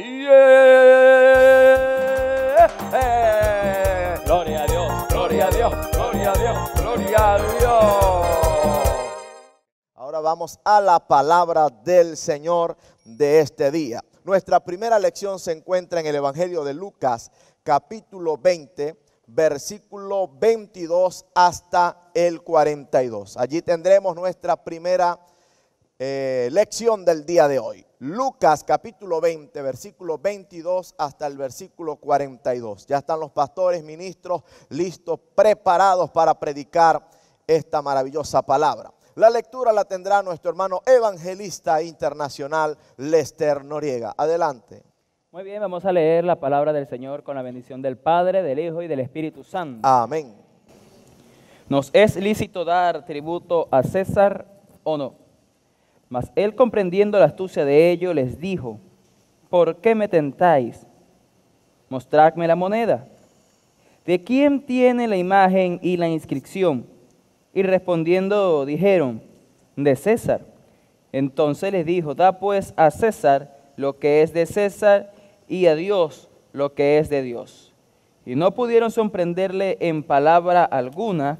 Gloria a Dios, gloria a Dios, gloria a Dios, gloria a Dios. Ahora vamos a la palabra del Señor de este día. Nuestra primera lección se encuentra en el Evangelio de Lucas, capítulo 20, versículo 22 hasta el 42. Allí tendremos nuestra primera eh, lección del día de hoy. Lucas capítulo 20, versículo 22 hasta el versículo 42. Ya están los pastores, ministros listos, preparados para predicar esta maravillosa palabra. La lectura la tendrá nuestro hermano evangelista internacional Lester Noriega. Adelante. Muy bien, vamos a leer la palabra del Señor con la bendición del Padre, del Hijo y del Espíritu Santo. Amén. ¿Nos es lícito dar tributo a César o no? Mas él comprendiendo la astucia de ellos les dijo, ¿por qué me tentáis? Mostradme la moneda. ¿De quién tiene la imagen y la inscripción? Y respondiendo dijeron, de César. Entonces les dijo, da pues a César lo que es de César y a Dios lo que es de Dios. Y no pudieron sorprenderle en palabra alguna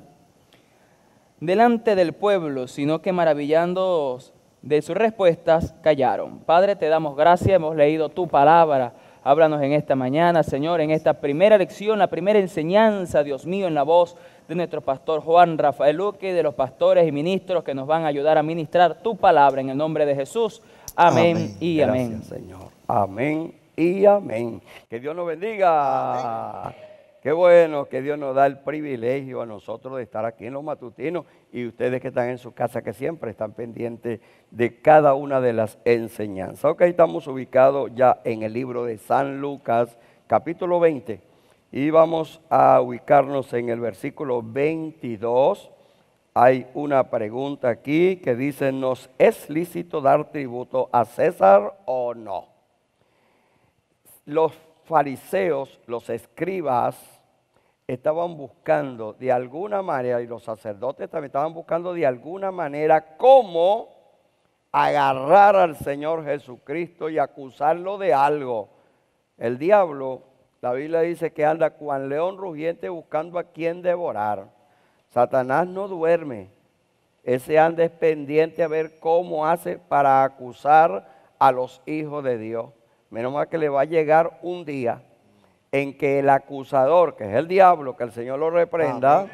delante del pueblo, sino que maravillando de sus respuestas callaron. Padre, te damos gracias, hemos leído tu palabra. Háblanos en esta mañana, Señor, en esta primera lección, la primera enseñanza, Dios mío, en la voz de nuestro pastor Juan Rafael Luque, de los pastores y ministros que nos van a ayudar a ministrar tu palabra en el nombre de Jesús. Amén, y amén. Señor. Amén y amén. Que Dios nos bendiga. Qué bueno que Dios nos da el privilegio a nosotros de estar aquí en los matutinos y ustedes que están en su casa que siempre están pendientes de cada una de las enseñanzas. Ok, estamos ubicados ya en el libro de San Lucas, capítulo 20, y vamos a ubicarnos en el versículo 22. Hay una pregunta aquí que dice, ¿nos es lícito dar tributo a César o no? Los fariseos, los escribas, estaban buscando de alguna manera, y los sacerdotes también estaban buscando de alguna manera cómo agarrar al Señor Jesucristo y acusarlo de algo. El diablo, la Biblia dice que anda cual león rugiente buscando a quien devorar. Satanás no duerme. Ese anda es pendiente a ver cómo hace para acusar a los hijos de Dios. Menos mal que le va a llegar un día en que el acusador, que es el diablo, que el Señor lo reprenda,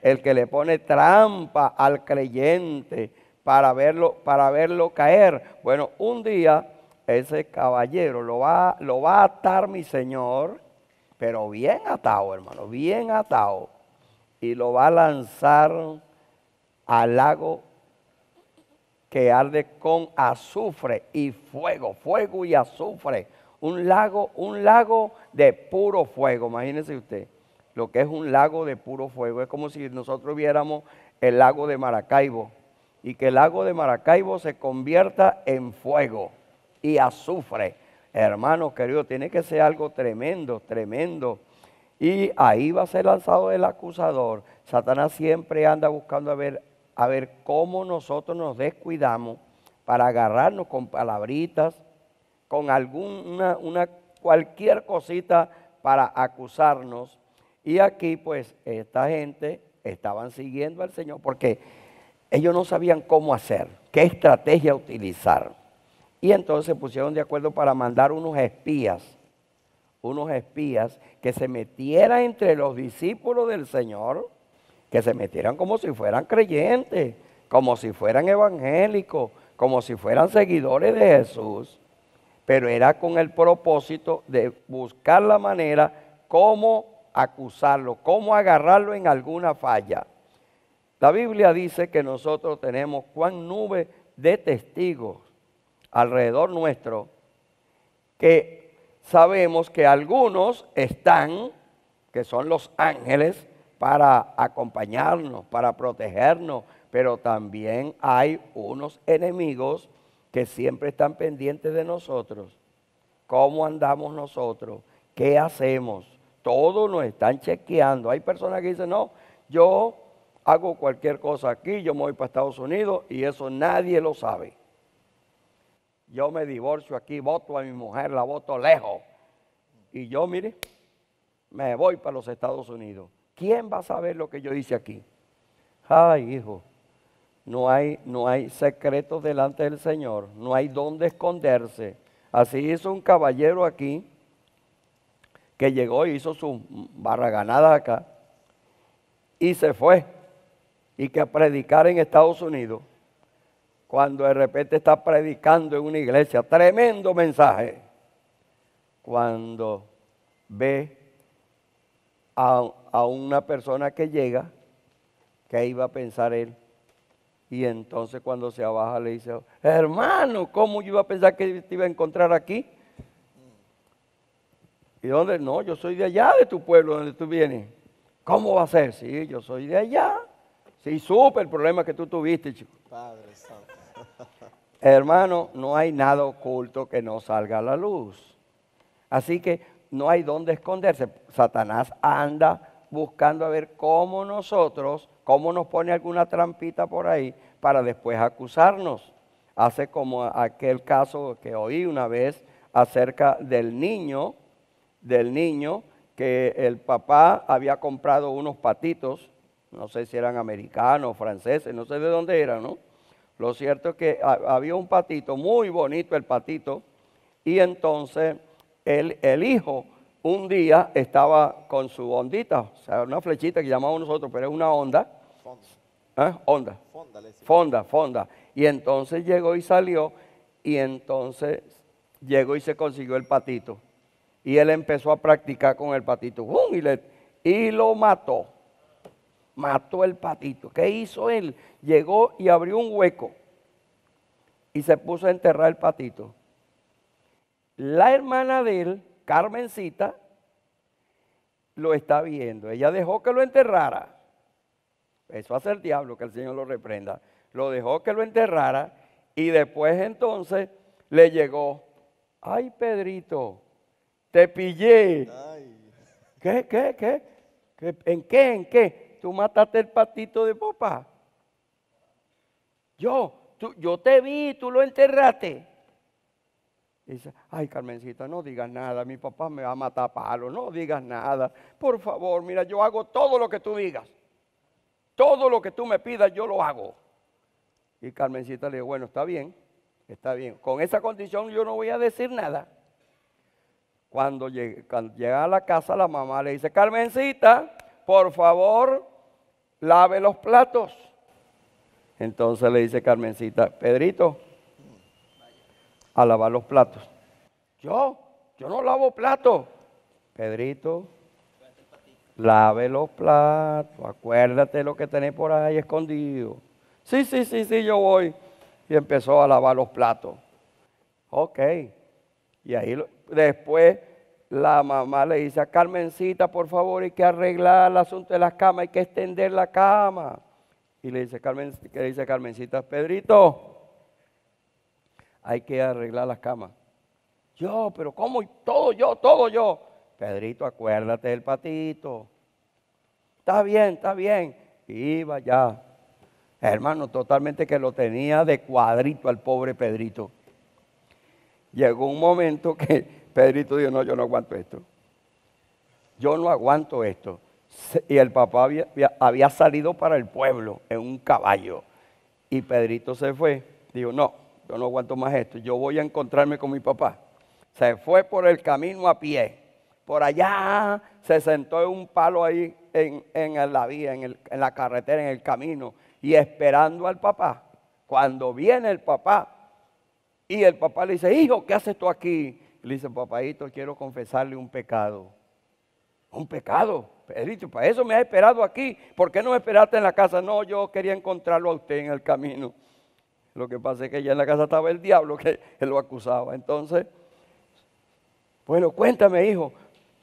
el que le pone trampa al creyente para verlo, para verlo caer. Bueno, un día ese caballero lo va, lo va a atar mi Señor, pero bien atado, hermano, bien atado. Y lo va a lanzar al lago que arde con azufre y fuego, fuego y azufre un lago, un lago de puro fuego. Imagínese usted lo que es un lago de puro fuego. Es como si nosotros viéramos el lago de Maracaibo y que el lago de Maracaibo se convierta en fuego y azufre. Hermanos querido tiene que ser algo tremendo, tremendo. Y ahí va a ser lanzado el acusador. Satanás siempre anda buscando a ver, a ver cómo nosotros nos descuidamos para agarrarnos con palabritas, con alguna una, cualquier cosita para acusarnos. Y aquí pues esta gente estaban siguiendo al Señor porque ellos no sabían cómo hacer, qué estrategia utilizar. Y entonces se pusieron de acuerdo para mandar unos espías, unos espías que se metieran entre los discípulos del Señor, que se metieran como si fueran creyentes, como si fueran evangélicos, como si fueran seguidores de Jesús, pero era con el propósito de buscar la manera cómo acusarlo, cómo agarrarlo en alguna falla. La Biblia dice que nosotros tenemos cuán nube de testigos alrededor nuestro que sabemos que algunos están, que son los ángeles, para acompañarnos, para protegernos, pero también hay unos enemigos que siempre están pendientes de nosotros, cómo andamos nosotros, qué hacemos. todos nos están chequeando. Hay personas que dicen, no, yo hago cualquier cosa aquí, yo me voy para Estados Unidos y eso nadie lo sabe. Yo me divorcio aquí, voto a mi mujer, la voto lejos. Y yo, mire, me voy para los Estados Unidos. ¿Quién va a saber lo que yo hice aquí? Ay, hijo. No hay, no hay secreto delante del Señor, no hay dónde esconderse. Así hizo un caballero aquí que llegó y hizo su barraganada acá y se fue y que a predicar en Estados Unidos cuando de repente está predicando en una iglesia, tremendo mensaje, cuando ve a, a, una persona que llega, que iba a pensar él, y entonces cuando se abaja le dice, hermano, ¿cómo yo iba a pensar que te iba a encontrar aquí? ¿Y dónde? No, yo soy de allá, de tu pueblo, donde tú vienes. ¿Cómo va a ser? Sí, yo soy de allá. Sí, supe el problema que tú tuviste, chico. Padre Santo. Hermano, no hay nada oculto que no salga a la luz. Así que no hay dónde esconderse. Satanás anda buscando a ver cómo nosotros, cómo nos pone alguna trampita por ahí para después acusarnos. Hace como aquel caso que oí una vez acerca del niño, del niño que el papá había comprado unos patitos, no sé si eran americanos, franceses, no sé de dónde eran, ¿no? Lo cierto es que había un patito, muy bonito el patito, y entonces el, el hijo un día estaba con su ondita, o sea, una flechita que llamamos nosotros, pero es una onda. Fonda. ¿Eh? Onda. Fonda, fonda, fonda. Y entonces llegó y salió, y entonces llegó y se consiguió el patito. Y él empezó a practicar con el patito. ¡Bum! Y, y lo mató. Mató el patito. ¿Qué hizo él? Llegó y abrió un hueco. Y se puso a enterrar el patito. La hermana de él Carmencita lo está viendo. Ella dejó que lo enterrara. Eso hace el diablo, que el Señor lo reprenda. Lo dejó que lo enterrara y después entonces le llegó, ay Pedrito, te pillé. qué, qué? qué ¿En qué, en qué? Tú mataste el patito de popa Yo, yo te vi, tú lo enterraste dice, ay Carmencita, no digas nada, mi papá me va a matar palo, no digas nada. Por favor, mira, yo hago todo lo que tú digas. Todo lo que tú me pidas, yo lo hago. Y Carmencita le dijo, bueno, está bien, está bien. Con esa condición yo no voy a decir nada. cuando llega a la casa, la mamá le dice, Carmencita, por favor, lave los platos. Entonces le dice Carmencita, Pedrito, a lavar los platos. Yo, yo no lavo platos. Pedrito, lave los platos, acuérdate lo que tenés por ahí escondido. Sí, sí, sí, sí, yo voy. Y empezó a lavar los platos. Ok. Y ahí después la mamá le dice a Carmencita, por favor, hay que arreglar el asunto de las camas, hay que extender la cama. Y le dice, Carmen, que dice Carmencita, Pedrito, hay que arreglar las camas. Yo, pero ¿cómo? Todo yo, todo yo. Pedrito, acuérdate del patito. Está bien, está bien. Iba ya. Hermano, totalmente que lo tenía de cuadrito al pobre Pedrito. Llegó un momento que Pedrito dijo, no, yo no aguanto esto. Yo no aguanto esto. Y el papá había, había salido para el pueblo en un caballo. Y Pedrito se fue. Dijo, no, yo no aguanto más esto, yo voy a encontrarme con mi papá. Se fue por el camino a pie, por allá se sentó en un palo ahí en, la vía, en, el, en la carretera, en el camino, y esperando al papá. Cuando viene el papá, y el papá le dice, hijo, ¿qué haces tú aquí? Le dice, papadito, quiero confesarle un pecado. Un pecado. dicho, para eso me has esperado aquí. ¿Por qué no esperaste en la casa? No, yo quería encontrarlo a usted en el camino. Lo que pasa es que ya en la casa estaba el diablo que, lo acusaba. Entonces, bueno, cuéntame, hijo.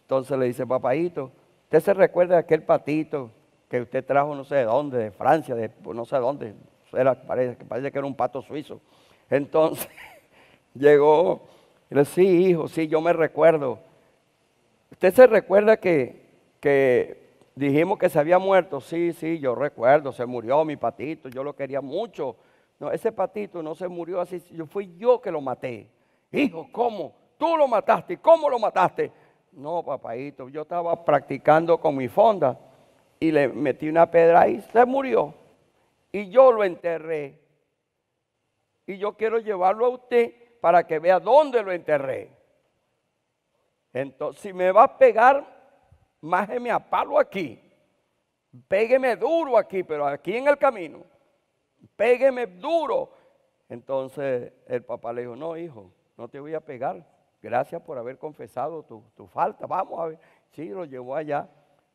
Entonces le dice, papadito, ¿usted se recuerda de aquel patito que usted trajo no sé de dónde, de Francia, de pues, no sé dónde? parece, que era un pato suizo. Entonces llegó, le dice, sí, hijo, sí, yo me recuerdo. ¿Usted se recuerda que, que dijimos que se había muerto? Sí, sí, yo recuerdo, se murió mi patito, yo lo quería mucho. No, ese patito no se murió así, yo fui yo que lo maté. Hijo, ¿cómo? Tú lo mataste, ¿cómo lo mataste? No, papadito, yo estaba practicando con mi fonda y le metí una pedra ahí, se murió. Y yo lo enterré. Y yo quiero llevarlo a usted para que vea dónde lo enterré. Entonces, si me va a pegar, májeme a palo aquí. Pégueme duro aquí, pero aquí en el camino pégueme duro. Entonces el papá le dijo, no, hijo, no te voy a pegar. Gracias por haber confesado tu, falta. Vamos a ver. Sí, lo llevó allá.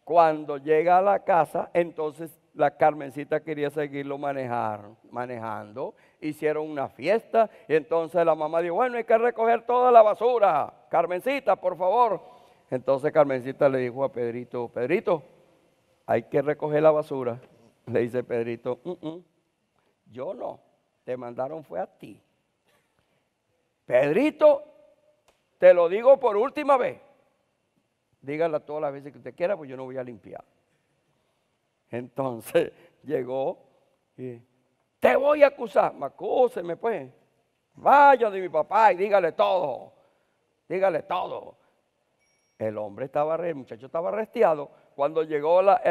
Cuando llega a la casa, entonces la Carmencita quería seguirlo manejando. Hicieron una fiesta y entonces la mamá dijo, bueno, hay que recoger toda la basura. Carmencita, por favor. Entonces Carmencita le dijo a Pedrito, Pedrito, hay que recoger la basura. Le dice Pedrito, mm, mm". Yo no. Te mandaron fue a ti. Pedrito, te lo digo por última vez. Dígala todas las veces que usted quiera, pues yo no voy a limpiar. Entonces llegó y te voy a acusar. me pues. Vaya de mi papá y dígale todo. Dígale todo. El hombre estaba, el muchacho estaba arrestiado. Cuando llegó la,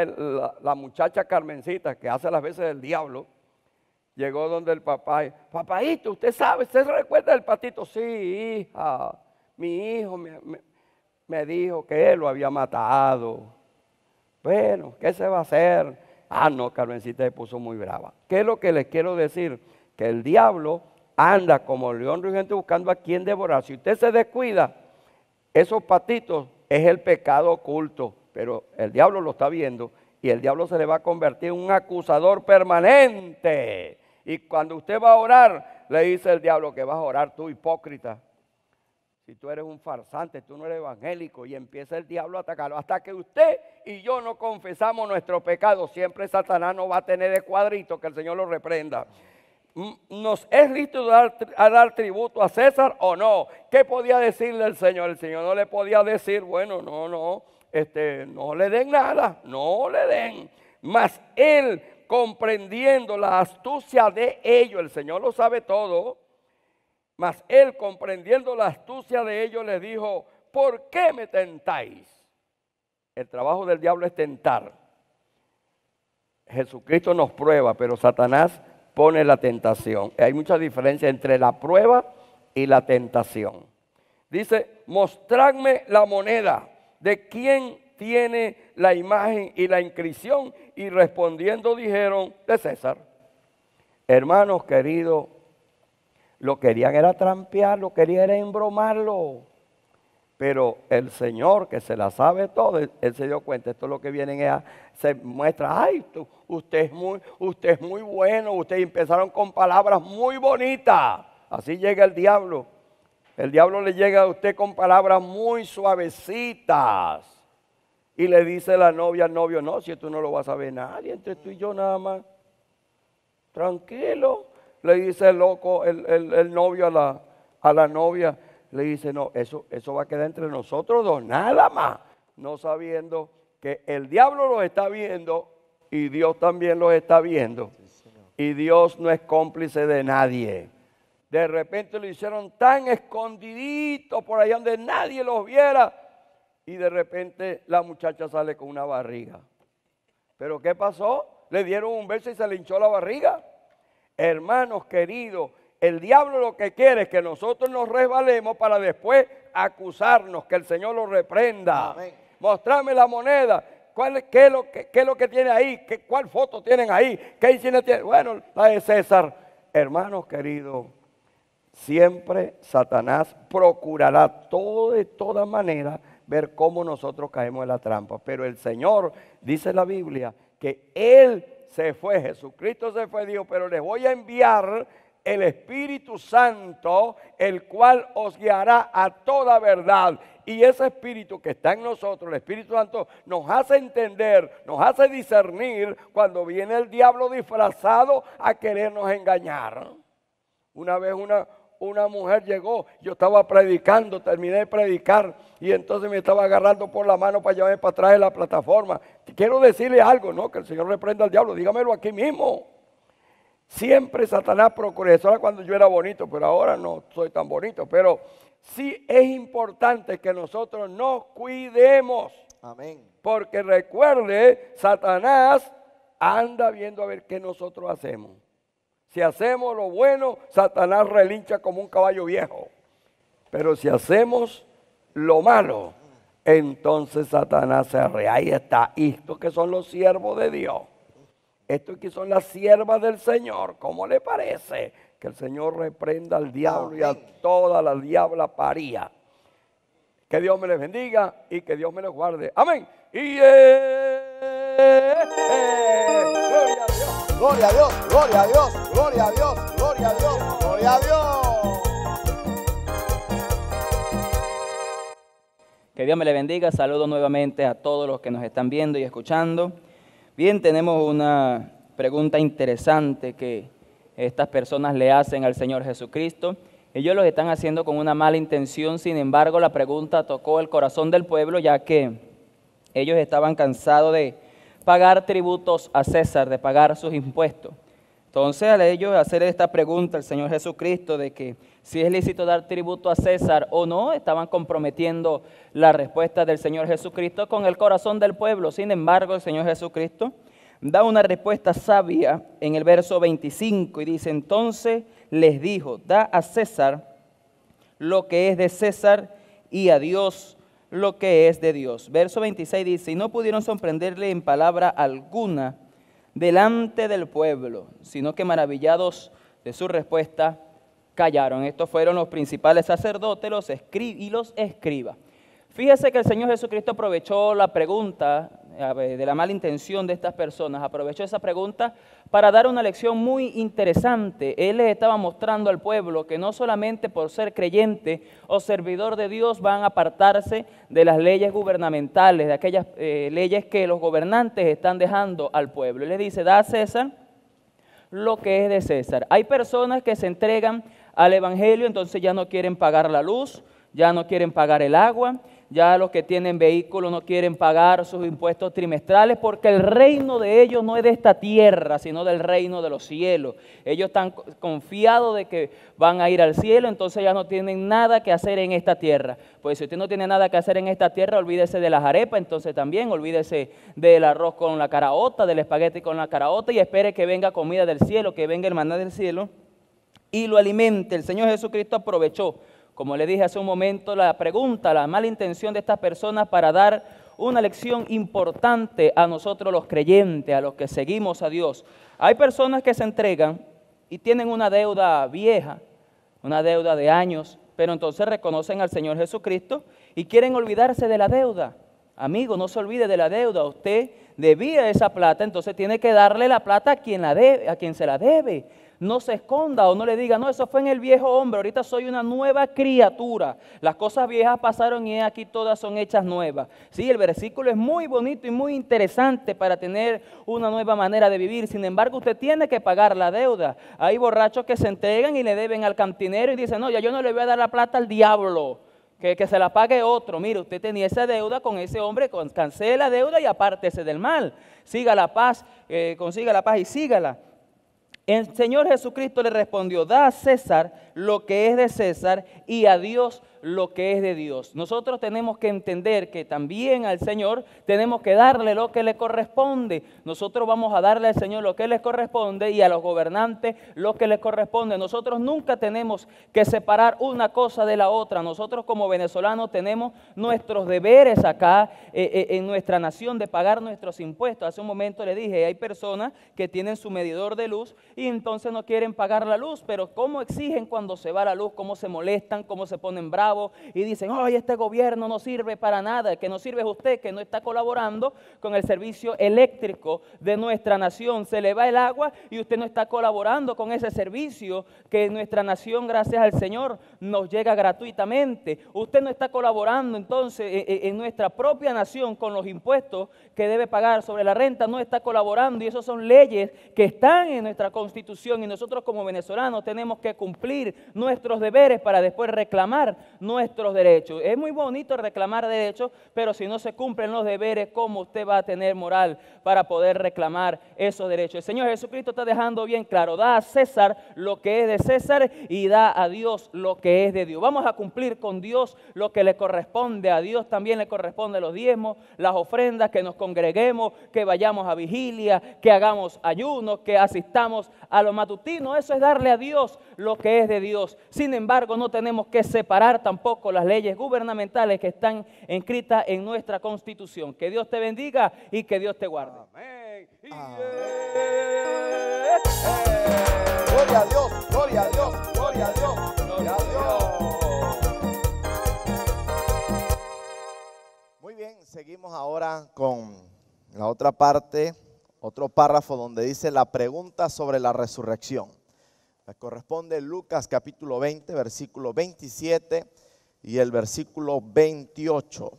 muchacha Carmencita, que hace las veces del diablo, Llegó donde el papá, y, usted sabe, usted recuerda el patito. Sí, hija, mi hijo me, dijo que él lo había matado. Bueno, ¿qué se va a hacer? Ah, no, Carmencita se puso muy brava. ¿Qué es lo que les quiero decir? Que el diablo anda como el león rugiente buscando a quien devorar. Si usted se descuida, esos patitos es el pecado oculto, pero el diablo lo está viendo y el diablo se le va a convertir en un acusador permanente. Y cuando usted va a orar, le dice el diablo que vas a orar tú, hipócrita. Si tú eres un farsante, tú no eres evangélico. Y empieza el diablo a atacarlo. Hasta que usted y yo no confesamos nuestro pecado, siempre Satanás no va a tener de cuadrito que el Señor lo reprenda. Mm, ¿Nos es listo dar, a dar tributo a César o no? ¿Qué podía decirle el Señor? El Señor no le podía decir, bueno, no, no, este, no le den nada, no le den. Mas él comprendiendo la astucia de ellos, el Señor lo sabe todo, mas él comprendiendo la astucia de ellos le dijo, ¿por qué me tentáis? El trabajo del diablo es tentar. Jesucristo nos prueba, pero Satanás pone la tentación. Hay mucha diferencia entre la prueba y la tentación. Dice, mostradme la moneda de quién tiene la imagen y la inscripción. Y respondiendo dijeron, de César. Hermanos queridos, lo querían era trampear, lo querían era embromarlo. Pero el Señor, que se la sabe todo, él se dio cuenta. Esto es lo que vienen a, se muestra. Ay, usted es muy, usted es muy bueno. Usted empezaron con palabras muy bonitas. Así llega el diablo. El diablo le llega a usted con palabras muy suavecitas. Y le dice la novia al novio, no, si tú no lo vas a ver nadie, entre tú y yo nada más. Tranquilo. Le dice el loco, el, novio a la, a la novia, le dice, no, eso, eso va a quedar entre nosotros dos, nada más. No sabiendo que el diablo los está viendo y Dios también los está viendo. Y Dios no es cómplice de nadie. De repente lo hicieron tan escondidito por allá donde nadie los viera y de repente la muchacha sale con una barriga. ¿Pero qué pasó? Le dieron un beso y se le hinchó la barriga. Hermanos queridos, el diablo lo que quiere es que nosotros nos resbalemos para después acusarnos, que el Señor lo reprenda. Mostrame la moneda. qué, es lo que, lo que tiene ahí? ¿Qué, ¿Cuál foto tienen ahí? ¿Qué hicieron? tiene? Bueno, la de César. Hermanos queridos, siempre Satanás procurará todo de todas manera ver cómo nosotros caemos en la trampa. Pero el Señor, dice la Biblia, que Él se fue, Jesucristo se fue, Dios, pero les voy a enviar el Espíritu Santo, el cual os guiará a toda verdad. Y ese Espíritu que está en nosotros, el Espíritu Santo, nos hace entender, nos hace discernir cuando viene el diablo disfrazado a querernos engañar. Una vez una, una mujer llegó, yo estaba predicando, terminé de predicar y entonces me estaba agarrando por la mano para llevarme para atrás de la plataforma. Quiero decirle algo, ¿no? Que el Señor reprenda al diablo, dígamelo aquí mismo. Siempre Satanás procura eso. Era cuando yo era bonito, pero ahora no soy tan bonito. Pero sí es importante que nosotros nos cuidemos. Amén. Porque recuerde, Satanás anda viendo a ver qué nosotros hacemos. Si hacemos lo bueno, Satanás relincha como un caballo viejo. Pero si hacemos lo malo, entonces Satanás se arre. Ahí está. estos que son los siervos de Dios. Estos que son las siervas del Señor. ¿Cómo le parece? Que el Señor reprenda al diablo y a toda la diabla paría. Que Dios me les bendiga y que Dios me los guarde. Amén. Y gloria a Dios, gloria a Dios, gloria a Dios, gloria a Dios, gloria a Dios. Que Dios me le bendiga, saludo nuevamente a todos los que nos están viendo y escuchando. Bien, tenemos una pregunta interesante que estas personas le hacen al Señor Jesucristo. Ellos lo están haciendo con una mala intención, sin embargo la pregunta tocó el corazón del pueblo ya que ellos estaban cansados de pagar tributos a César, de pagar sus impuestos. Entonces, al ellos hacer esta pregunta al Señor Jesucristo de que si es lícito dar tributo a César o no, estaban comprometiendo la respuesta del Señor Jesucristo con el corazón del pueblo. Sin embargo, el Señor Jesucristo da una respuesta sabia en el verso 25 y dice, entonces les dijo, da a César lo que es de César y a Dios lo que es de Dios. Verso 26 dice, y no pudieron sorprenderle en palabra alguna delante del pueblo, sino que maravillados de su respuesta, callaron. Estos fueron los principales sacerdotes los y los escribas. Fíjese que el Señor Jesucristo aprovechó la pregunta de la mala intención de estas personas, aprovechó esa pregunta para dar una lección muy interesante. Él les estaba mostrando al pueblo que no solamente por ser creyente o servidor de Dios van a apartarse de las leyes gubernamentales, de aquellas eh, leyes que los gobernantes están dejando al pueblo. Él le dice, da a César lo que es de César. Hay personas que se entregan al Evangelio, entonces ya no quieren pagar la luz, ya no quieren pagar el agua, ya los que tienen vehículos no quieren pagar sus impuestos trimestrales porque el reino de ellos no es de esta tierra, sino del reino de los cielos. Ellos están confiados de que van a ir al cielo, entonces ya no tienen nada que hacer en esta tierra. Pues si usted no tiene nada que hacer en esta tierra, olvídese de las arepas, entonces también olvídese del arroz con la caraota, del espagueti con la caraota y espere que venga comida del cielo, que venga el maná del cielo y lo alimente. El Señor Jesucristo aprovechó como le dije hace un momento, la pregunta, la mala intención de estas personas para dar una lección importante a nosotros los creyentes, a los que seguimos a Dios. Hay personas que se entregan y tienen una deuda vieja, una deuda de años, pero entonces reconocen al Señor Jesucristo y quieren olvidarse de la deuda. Amigo, no se olvide de la deuda. Usted debía esa plata, entonces tiene que darle la plata a quien, la debe, a quien se la debe no se esconda o no le diga, no, eso fue en el viejo hombre, ahorita soy una nueva criatura. Las cosas viejas pasaron y aquí todas son hechas nuevas. Sí, el versículo es muy bonito y muy interesante para tener una nueva manera de vivir. Sin embargo, usted tiene que pagar la deuda. Hay borrachos que se entregan y le deben al cantinero y dicen, no, ya yo no le voy a dar la plata al diablo. Que, que, se la pague otro. Mire, usted tenía esa deuda con ese hombre, cancele la deuda y apártese del mal. Siga la paz, eh, consiga la paz y sígala. El Señor Jesucristo le respondió, da a César lo que es de César y a Dios lo que es de Dios. Nosotros tenemos que entender que también al Señor tenemos que darle lo que le corresponde. Nosotros vamos a darle al Señor lo que le corresponde y a los gobernantes lo que les corresponde. Nosotros nunca tenemos que separar una cosa de la otra. Nosotros como venezolanos tenemos nuestros deberes acá eh, eh, en nuestra nación de pagar nuestros impuestos. Hace un momento le dije, hay personas que tienen su medidor de luz y entonces no quieren pagar la luz, pero ¿cómo exigen cuando cuando se va la luz, cómo se molestan, cómo se ponen bravos y dicen, ay, este gobierno no sirve para nada, que no sirve es usted, que no está colaborando con el servicio eléctrico de nuestra nación. Se le va el agua y usted no está colaborando con ese servicio que nuestra nación, gracias al Señor, nos llega gratuitamente. Usted no está colaborando entonces eh, eh, en nuestra propia nación con los impuestos que debe pagar sobre la renta, no está colaborando y esas son leyes que están en nuestra constitución y nosotros como venezolanos tenemos que cumplir nuestros deberes para después reclamar nuestros derechos. Es muy bonito reclamar derechos, pero si no se cumplen los deberes, ¿cómo usted va a tener moral para poder reclamar esos derechos? El Señor Jesucristo está dejando bien claro, da a César lo que es de César y da a Dios lo que es de Dios. Vamos a cumplir con Dios lo que le corresponde, a Dios también le corresponde los diezmos, las ofrendas, que nos congreguemos, que vayamos a vigilia, que hagamos ayuno que asistamos a los matutinos. Eso es darle a Dios lo que es de sin embargo, no tenemos que separar tampoco las leyes gubernamentales que están inscritas en nuestra constitución. Que Dios te bendiga y que Dios te guarde. Muy bien, seguimos ahora con la otra parte, otro párrafo donde dice la pregunta sobre la resurrección. Le corresponde Lucas capítulo 20, versículo 27 y el versículo 28.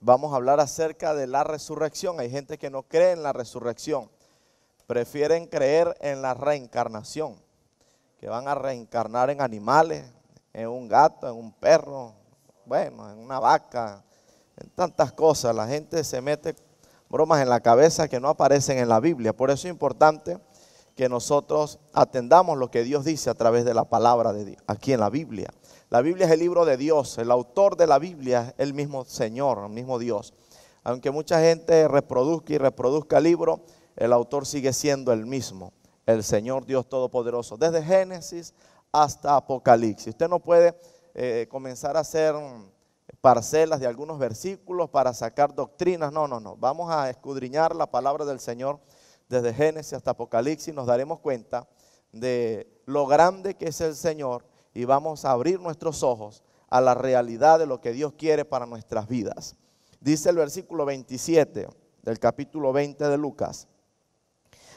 Vamos a hablar acerca de la resurrección. Hay gente que no cree en la resurrección. Prefieren creer en la reencarnación. Que van a reencarnar en animales, en un gato, en un perro, bueno, en una vaca, en tantas cosas. La gente se mete bromas en la cabeza que no aparecen en la Biblia. Por eso es importante que nosotros atendamos lo que Dios dice a través de la palabra de Dios, aquí en la Biblia. La Biblia es el libro de Dios, el autor de la Biblia es el mismo Señor, el mismo Dios. Aunque mucha gente reproduzca y reproduzca el libro, el autor sigue siendo el mismo, el Señor Dios Todopoderoso, desde Génesis hasta Apocalipsis. Usted no puede eh, comenzar a hacer parcelas de algunos versículos para sacar doctrinas, no, no, no. Vamos a escudriñar la palabra del Señor desde Génesis hasta Apocalipsis, nos daremos cuenta de lo grande que es el Señor y vamos a abrir nuestros ojos a la realidad de lo que Dios quiere para nuestras vidas. Dice el versículo 27 del capítulo 20 de Lucas.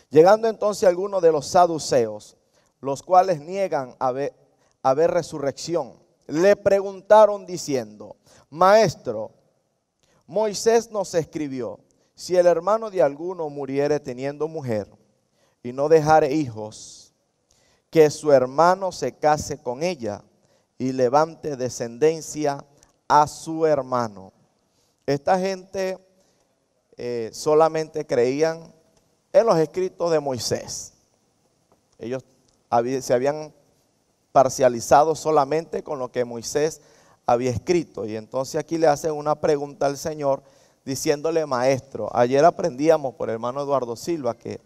Llegando entonces algunos de los saduceos, los cuales niegan a ver resurrección, le preguntaron diciendo, Maestro, Moisés nos escribió si el hermano de alguno muriere teniendo mujer y no dejare hijos, que su hermano se case con ella y levante descendencia a su hermano. Esta gente eh, solamente creían en los escritos de Moisés. Ellos se habían parcializado solamente con lo que Moisés había escrito. Y entonces aquí le hacen una pregunta al Señor diciéndole maestro. Ayer aprendíamos por el hermano Eduardo Silva que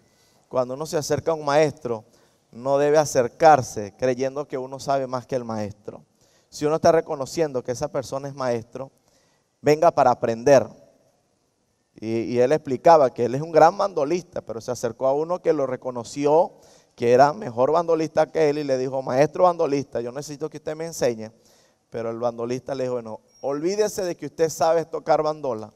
cuando uno se acerca a un maestro, no debe acercarse creyendo que uno sabe más que el maestro. Si uno está reconociendo que esa persona es maestro, venga para aprender. Y, él explicaba que él es un gran bandolista, pero se acercó a uno que lo reconoció, que era mejor bandolista que él, y le dijo, maestro bandolista, yo necesito que usted me enseñe. Pero el bandolista le dijo, bueno, olvídese de que usted sabe tocar bandola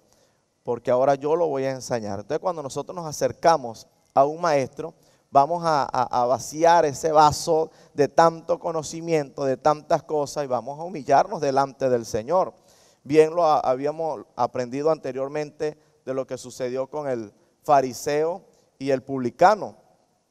porque ahora yo lo voy a enseñar. Entonces cuando nosotros nos acercamos a un maestro, vamos a, vaciar ese vaso de tanto conocimiento, de tantas cosas y vamos a humillarnos delante del Señor. Bien lo habíamos aprendido anteriormente de lo que sucedió con el fariseo y el publicano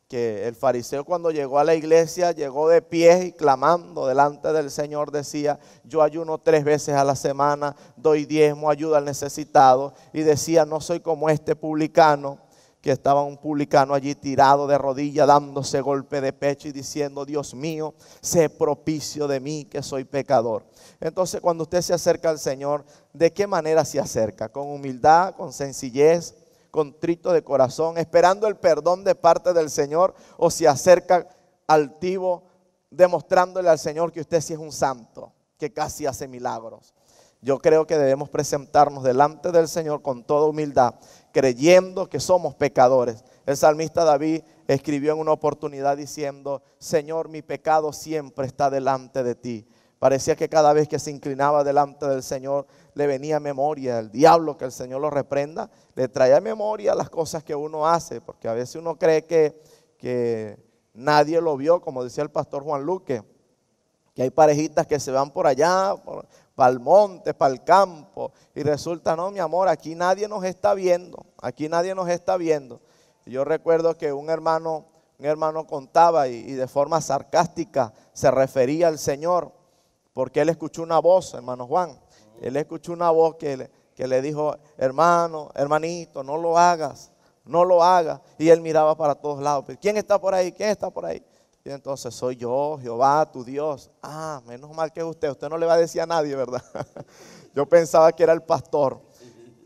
que el fariseo cuando llegó a la iglesia llegó de pie y clamando delante del Señor decía, yo ayuno tres veces a la semana, doy diezmo, ayuda al necesitado, y decía, no soy como este publicano, que estaba un publicano allí tirado de rodillas, dándose golpe de pecho y diciendo, Dios mío, sé propicio de mí que soy pecador. Entonces cuando usted se acerca al Señor, ¿de qué manera se acerca? ¿Con humildad, con sencillez? contrito de corazón, esperando el perdón de parte del Señor, o se acerca altivo, demostrándole al Señor que usted sí es un santo, que casi hace milagros. Yo creo que debemos presentarnos delante del Señor con toda humildad, creyendo que somos pecadores. El salmista David escribió en una oportunidad diciendo, Señor, mi pecado siempre está delante de ti. Parecía que cada vez que se inclinaba delante del Señor, le venía memoria, el diablo que el Señor lo reprenda, le traía a memoria las cosas que uno hace, porque a veces uno cree que, que nadie lo vio, como decía el pastor Juan Luque, que hay parejitas que se van por allá, por, para el monte, para el campo, y resulta, no, mi amor, aquí nadie nos está viendo, aquí nadie nos está viendo. yo recuerdo que un hermano, un hermano contaba y, de forma sarcástica se refería al Señor, porque él escuchó una voz, hermano Juan, él escuchó una voz que le, que le dijo, hermano, hermanito, no lo hagas, no lo hagas. Y él miraba para todos lados. ¿Quién está por ahí? ¿Quién está por ahí? Y entonces soy yo, Jehová, tu Dios. Ah, menos mal que es usted. Usted no le va a decir a nadie, ¿verdad? yo pensaba que era el pastor.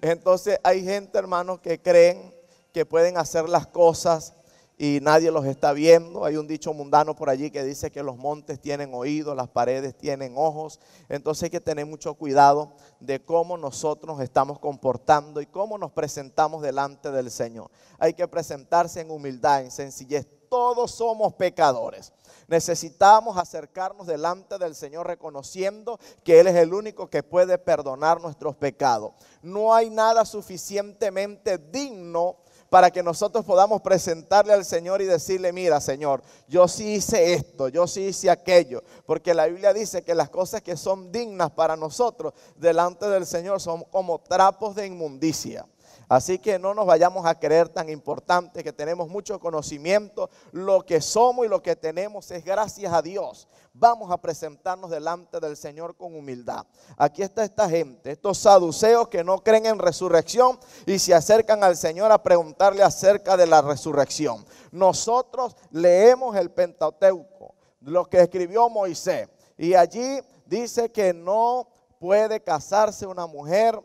Entonces hay gente, hermano, que creen que pueden hacer las cosas y nadie los está viendo. Hay un dicho mundano por allí que dice que los montes tienen oídos, las paredes tienen ojos. Entonces hay que tener mucho cuidado de cómo nosotros nos estamos comportando y cómo nos presentamos delante del Señor. Hay que presentarse en humildad, en sencillez. Todos somos pecadores. Necesitamos acercarnos delante del Señor reconociendo que Él es el único que puede perdonar nuestros pecados. No hay nada suficientemente digno para que nosotros podamos presentarle al Señor y decirle, mira Señor, yo sí hice esto, yo sí hice aquello, porque la Biblia dice que las cosas que son dignas para nosotros delante del Señor son como trapos de inmundicia. Así que no nos vayamos a creer tan importante que tenemos mucho conocimiento. Lo que somos y lo que tenemos es gracias a Dios. Vamos a presentarnos delante del Señor con humildad. Aquí está esta gente, estos saduceos que no creen en resurrección y se acercan al Señor a preguntarle acerca de la resurrección. Nosotros leemos el Pentateuco, lo que escribió Moisés. Y allí dice que no puede casarse una mujer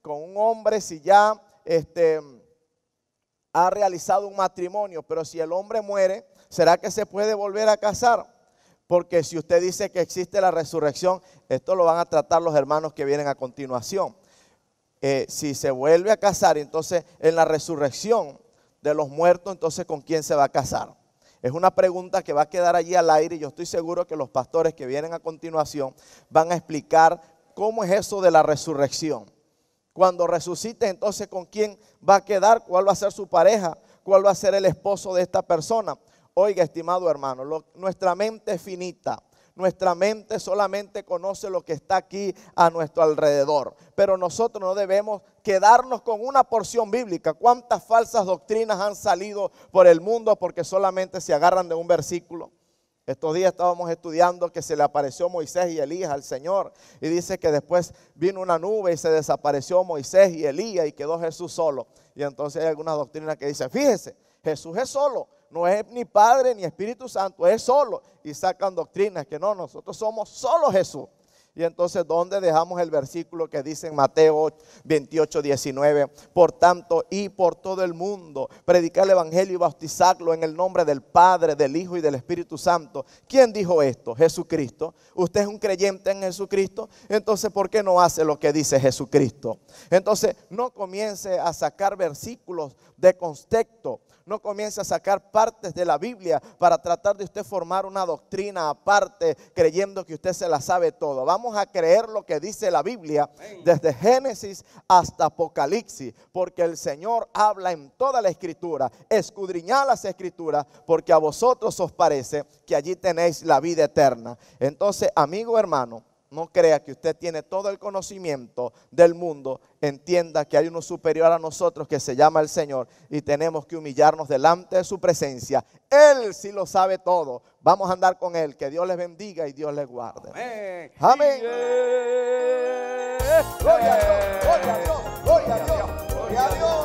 con un hombre si ya este, ha realizado un matrimonio, pero si el hombre muere, ¿será que se puede volver a casar? Porque si usted dice que existe la resurrección, esto lo van a tratar los hermanos que vienen a continuación. Eh, si se vuelve a casar, entonces en la resurrección de los muertos, entonces con quién se va a casar. Es una pregunta que va a quedar allí al aire y yo estoy seguro que los pastores que vienen a continuación van a explicar cómo es eso de la resurrección. Cuando resucite, entonces con quién va a quedar, cuál va a ser su pareja, cuál va a ser el esposo de esta persona. Oiga, estimado hermano, nuestra mente es finita. Nuestra mente solamente conoce lo que está aquí a nuestro alrededor. Pero nosotros no debemos quedarnos con una porción bíblica. ¿Cuántas falsas doctrinas han salido por el mundo porque solamente se agarran de un versículo? Estos días estábamos estudiando que se le apareció Moisés y Elías al Señor. Y dice que después vino una nube y se desapareció Moisés y Elías y quedó Jesús solo. Y entonces hay algunas doctrinas que dicen, fíjese, Jesús es solo. No es ni Padre ni Espíritu Santo, es solo. Y sacan doctrinas que no, nosotros somos solo Jesús. Y entonces, ¿dónde dejamos el versículo que dice en Mateo 28, 19? Por tanto, y por todo el mundo, predicar el Evangelio y bautizarlo en el nombre del Padre, del Hijo y del Espíritu Santo. ¿Quién dijo esto? Jesucristo. ¿Usted es un creyente en Jesucristo? Entonces, ¿por qué no hace lo que dice Jesucristo? Entonces, no comience a sacar versículos de contexto no comience a sacar partes de la Biblia para tratar de usted formar una doctrina aparte creyendo que usted se la sabe todo. Vamos a creer lo que dice la Biblia desde Génesis hasta Apocalipsis, porque el Señor habla en toda la escritura. Escudriñad las escrituras, porque a vosotros os parece que allí tenéis la vida eterna. Entonces, amigo hermano, no crea que usted tiene todo el conocimiento del mundo, entienda que hay uno superior a nosotros que se llama el Señor y tenemos que humillarnos delante de su presencia. Él sí lo sabe todo. Vamos a andar con Él. Que Dios les bendiga y Dios les guarde. Amén. gloria a Dios, gloria a Dios, gloria a Dios.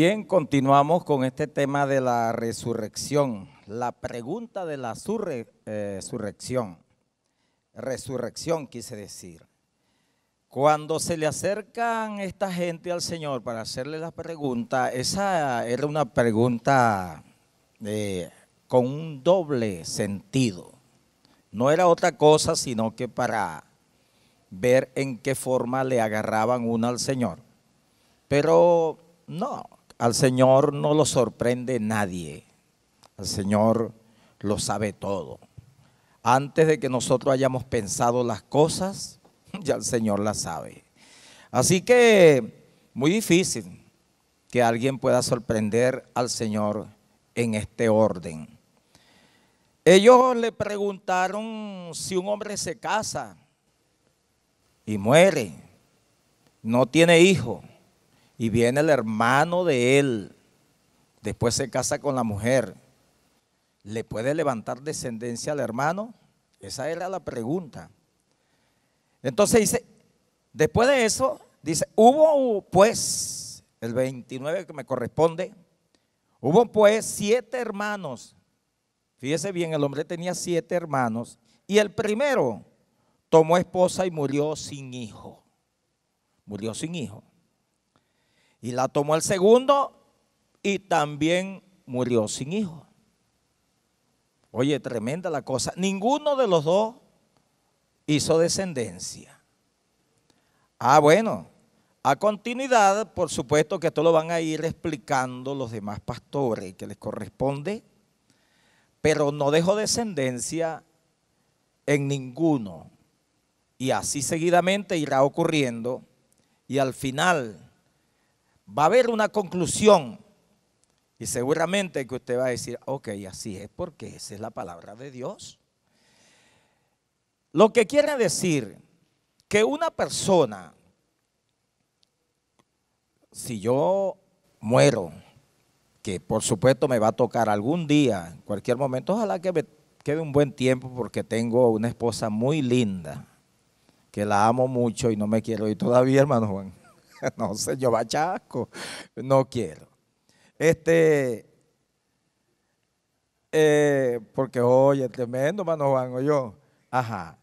Bien, continuamos con este tema de la resurrección. La pregunta de la resurrección. Eh, resurrección quise decir. Cuando se le acercan esta gente al Señor para hacerle la pregunta, esa era una pregunta eh, con un doble sentido. No era otra cosa sino que para ver en qué forma le agarraban una al Señor. Pero no, al Señor no lo sorprende nadie. Al Señor lo sabe todo. Antes de que nosotros hayamos pensado las cosas, ya el Señor las sabe. Así que muy difícil que alguien pueda sorprender al Señor en este orden. Ellos le preguntaron si un hombre se casa y muere, no tiene hijo y viene el hermano de él, después se casa con la mujer, ¿le puede levantar descendencia al hermano? Esa era la pregunta. Entonces dice, después de eso, dice, hubo pues, el 29 que me corresponde, hubo pues siete hermanos. Fíjese bien, el hombre tenía siete hermanos y el primero tomó esposa y murió sin hijo. Murió sin hijo. Y la tomó el segundo y también murió sin hijo. Oye, tremenda la cosa. Ninguno de los dos hizo descendencia. Ah, bueno. A continuidad, por supuesto que esto lo van a ir explicando los demás pastores que les corresponde, pero no dejó descendencia en ninguno. Y así seguidamente irá ocurriendo. Y al final, va a haber una conclusión. Y seguramente que usted va a decir, ok, así es porque esa es la palabra de Dios. Lo que quiere decir que una persona, si yo muero, que por supuesto me va a tocar algún día, en cualquier momento, ojalá que me quede un buen tiempo porque tengo una esposa muy linda, que la amo mucho y no me quiero ir todavía, hermano Juan. no, yo Bachasco, no quiero. Este, eh, porque oye, tremendo, mano Juan, yo. Ajá.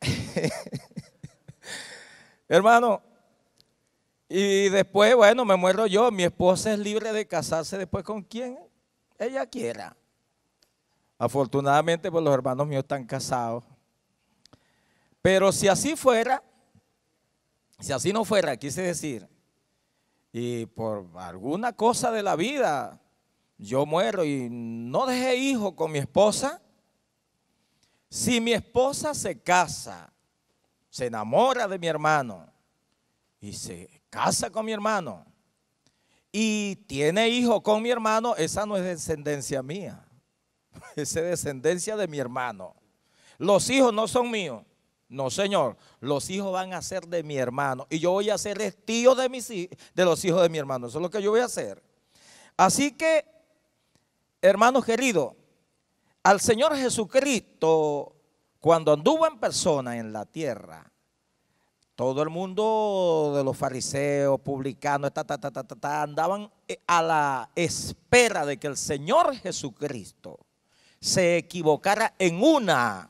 Hermano, y después, bueno, me muero yo. Mi esposa es libre de casarse después con quien ella quiera. Afortunadamente, pues los hermanos míos están casados. Pero si así fuera, si así no fuera, quise decir, y por alguna cosa de la vida yo muero y no dejé hijo con mi esposa, si mi esposa se casa, se enamora de mi hermano y se casa con mi hermano y tiene hijo con mi hermano, esa no es descendencia mía, esa es descendencia de mi hermano. Los hijos no son míos. No, señor, los hijos van a ser de mi hermano y yo voy a ser el tío de, de los hijos de mi hermano. Eso es lo que yo voy a hacer. Así que, hermanos queridos, al Señor Jesucristo, cuando anduvo en persona en la tierra, todo el mundo de los fariseos, publicanos, andaban eh, a la espera de que el Señor Jesucristo se equivocara en una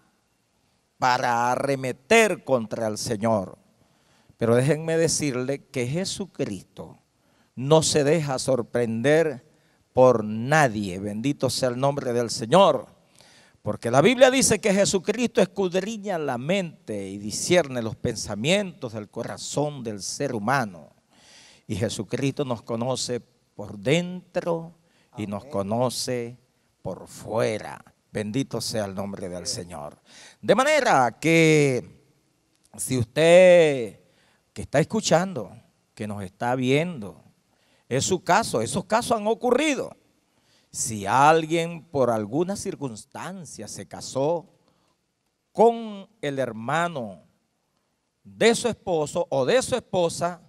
para arremeter contra el Señor. Pero déjenme decirle que Jesucristo no se deja sorprender por nadie. Bendito sea el nombre del Señor. Porque la Biblia dice que Jesucristo escudriña la mente y discierne los pensamientos del corazón del ser humano. Y Jesucristo nos conoce por dentro y nos conoce por fuera. Bendito sea el nombre del Señor. De manera que si usted que está escuchando, que nos está viendo, es su caso, esos casos han ocurrido. Si alguien por alguna circunstancia se casó con el hermano de su esposo o de su esposa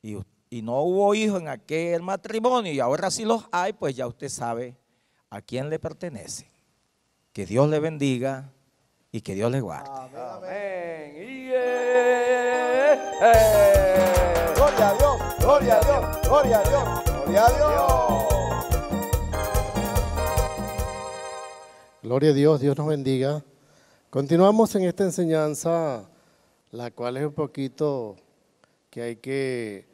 y, no hubo hijo en aquel matrimonio y ahora sí los hay, pues ya usted sabe a quién le pertenece. Que Dios le bendiga y que Dios le guarde. Amén. Gloria a Dios, gloria a Dios, gloria a Dios, gloria a Dios. Gloria a Dios, Dios nos bendiga. Continuamos en esta enseñanza, la cual es un poquito que hay que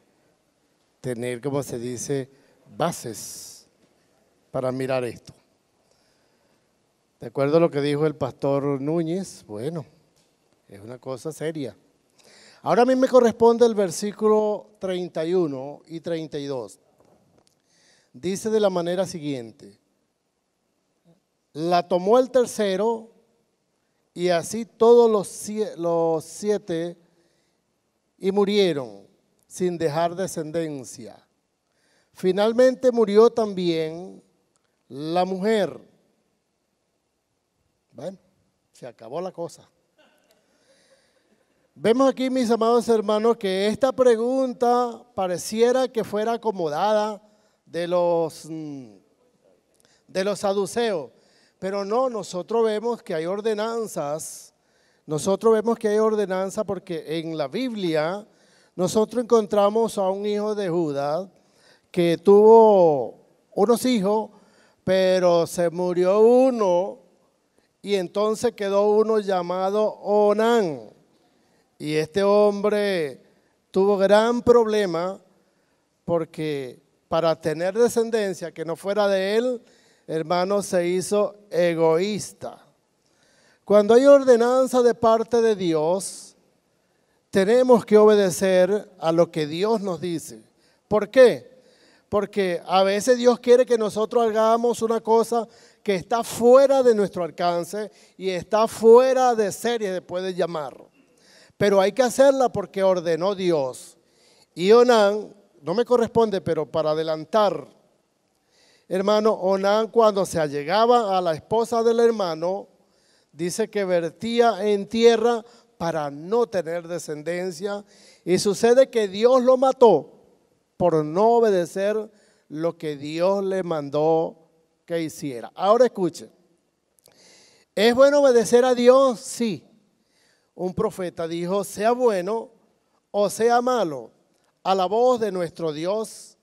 tener, como se dice, bases para mirar esto. De acuerdo a lo que dijo el pastor Núñez, bueno, es una cosa seria. Ahora a mí me corresponde el versículo 31 y 32. Dice de la manera siguiente, la tomó el tercero y así todos los, los siete y murieron sin dejar descendencia. Finalmente murió también la mujer bueno, se acabó la cosa. Vemos aquí, mis amados hermanos, que esta pregunta pareciera que fuera acomodada de los, mm, de los saduceos, pero no, nosotros vemos que hay ordenanzas, nosotros vemos que hay ordenanza porque en la Biblia nosotros encontramos a un hijo de Judá que tuvo unos hijos, pero se murió uno y entonces quedó uno llamado Onán. Y este hombre tuvo gran problema porque para tener descendencia que no fuera de él, hermano, se hizo egoísta. Cuando hay ordenanza de parte de Dios, tenemos que obedecer a lo que Dios nos dice. ¿Por qué? Porque a veces Dios quiere que nosotros hagamos una cosa que está fuera de nuestro alcance y está fuera de serie, de puede llamar. Pero hay que hacerla porque ordenó Dios. Y Onán, no me corresponde, pero para adelantar, hermano, Onán cuando se allegaba a la esposa del hermano, dice que vertía en tierra para no tener descendencia. Y sucede que Dios lo mató por no obedecer lo que Dios le mandó hiciera. Ahora escuche. ¿Es bueno obedecer a Dios? Sí. Un profeta dijo, sea bueno o sea malo, a la voz de nuestro Dios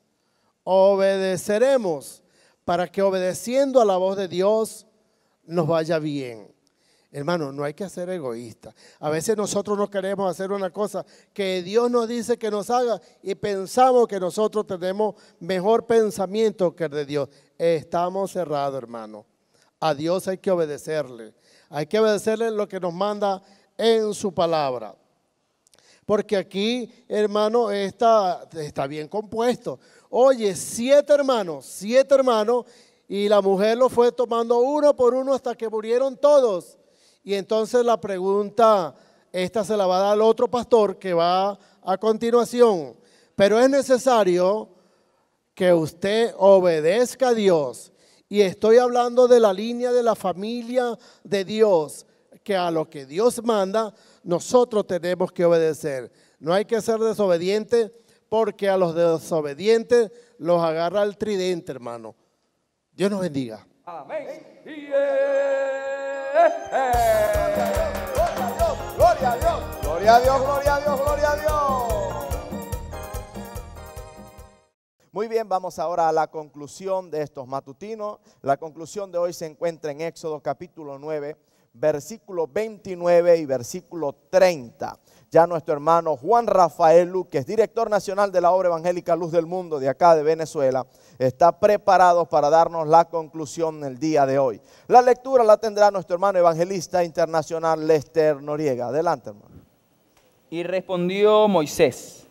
obedeceremos para que obedeciendo a la voz de Dios nos vaya bien. Hermano, no hay que ser egoísta. A mm. veces nosotros no queremos hacer una cosa que Dios nos dice que nos haga y pensamos que nosotros tenemos mejor pensamiento que el de Dios. Estamos cerrados, hermano. A Dios hay que obedecerle. Hay que obedecerle lo que nos manda en su palabra. Porque aquí, hermano, está, está bien compuesto. Oye, siete hermanos, siete hermanos, y la mujer lo fue tomando uno por uno hasta que murieron todos. Y entonces la pregunta, esta se la va a dar al otro pastor que va a continuación. Pero es necesario que usted obedezca a Dios. Y estoy hablando de la línea de la familia de Dios, que a lo que Dios manda, nosotros tenemos que obedecer. No hay que ser desobediente porque a los desobedientes los agarra el tridente, hermano. Dios nos bendiga. Amén. Gloria a Dios, gloria a Dios, gloria a Dios, gloria a Dios. Muy bien, vamos ahora a la conclusión de estos matutinos. La conclusión de hoy se encuentra en Éxodo capítulo 9, versículo 29 y versículo 30. Ya nuestro hermano Juan Rafael Luque, es director nacional de la obra evangélica Luz del Mundo de acá de Venezuela, está preparado para darnos la conclusión el día de hoy. La lectura la tendrá nuestro hermano evangelista internacional Lester Noriega. Adelante, hermano. Y respondió Moisés,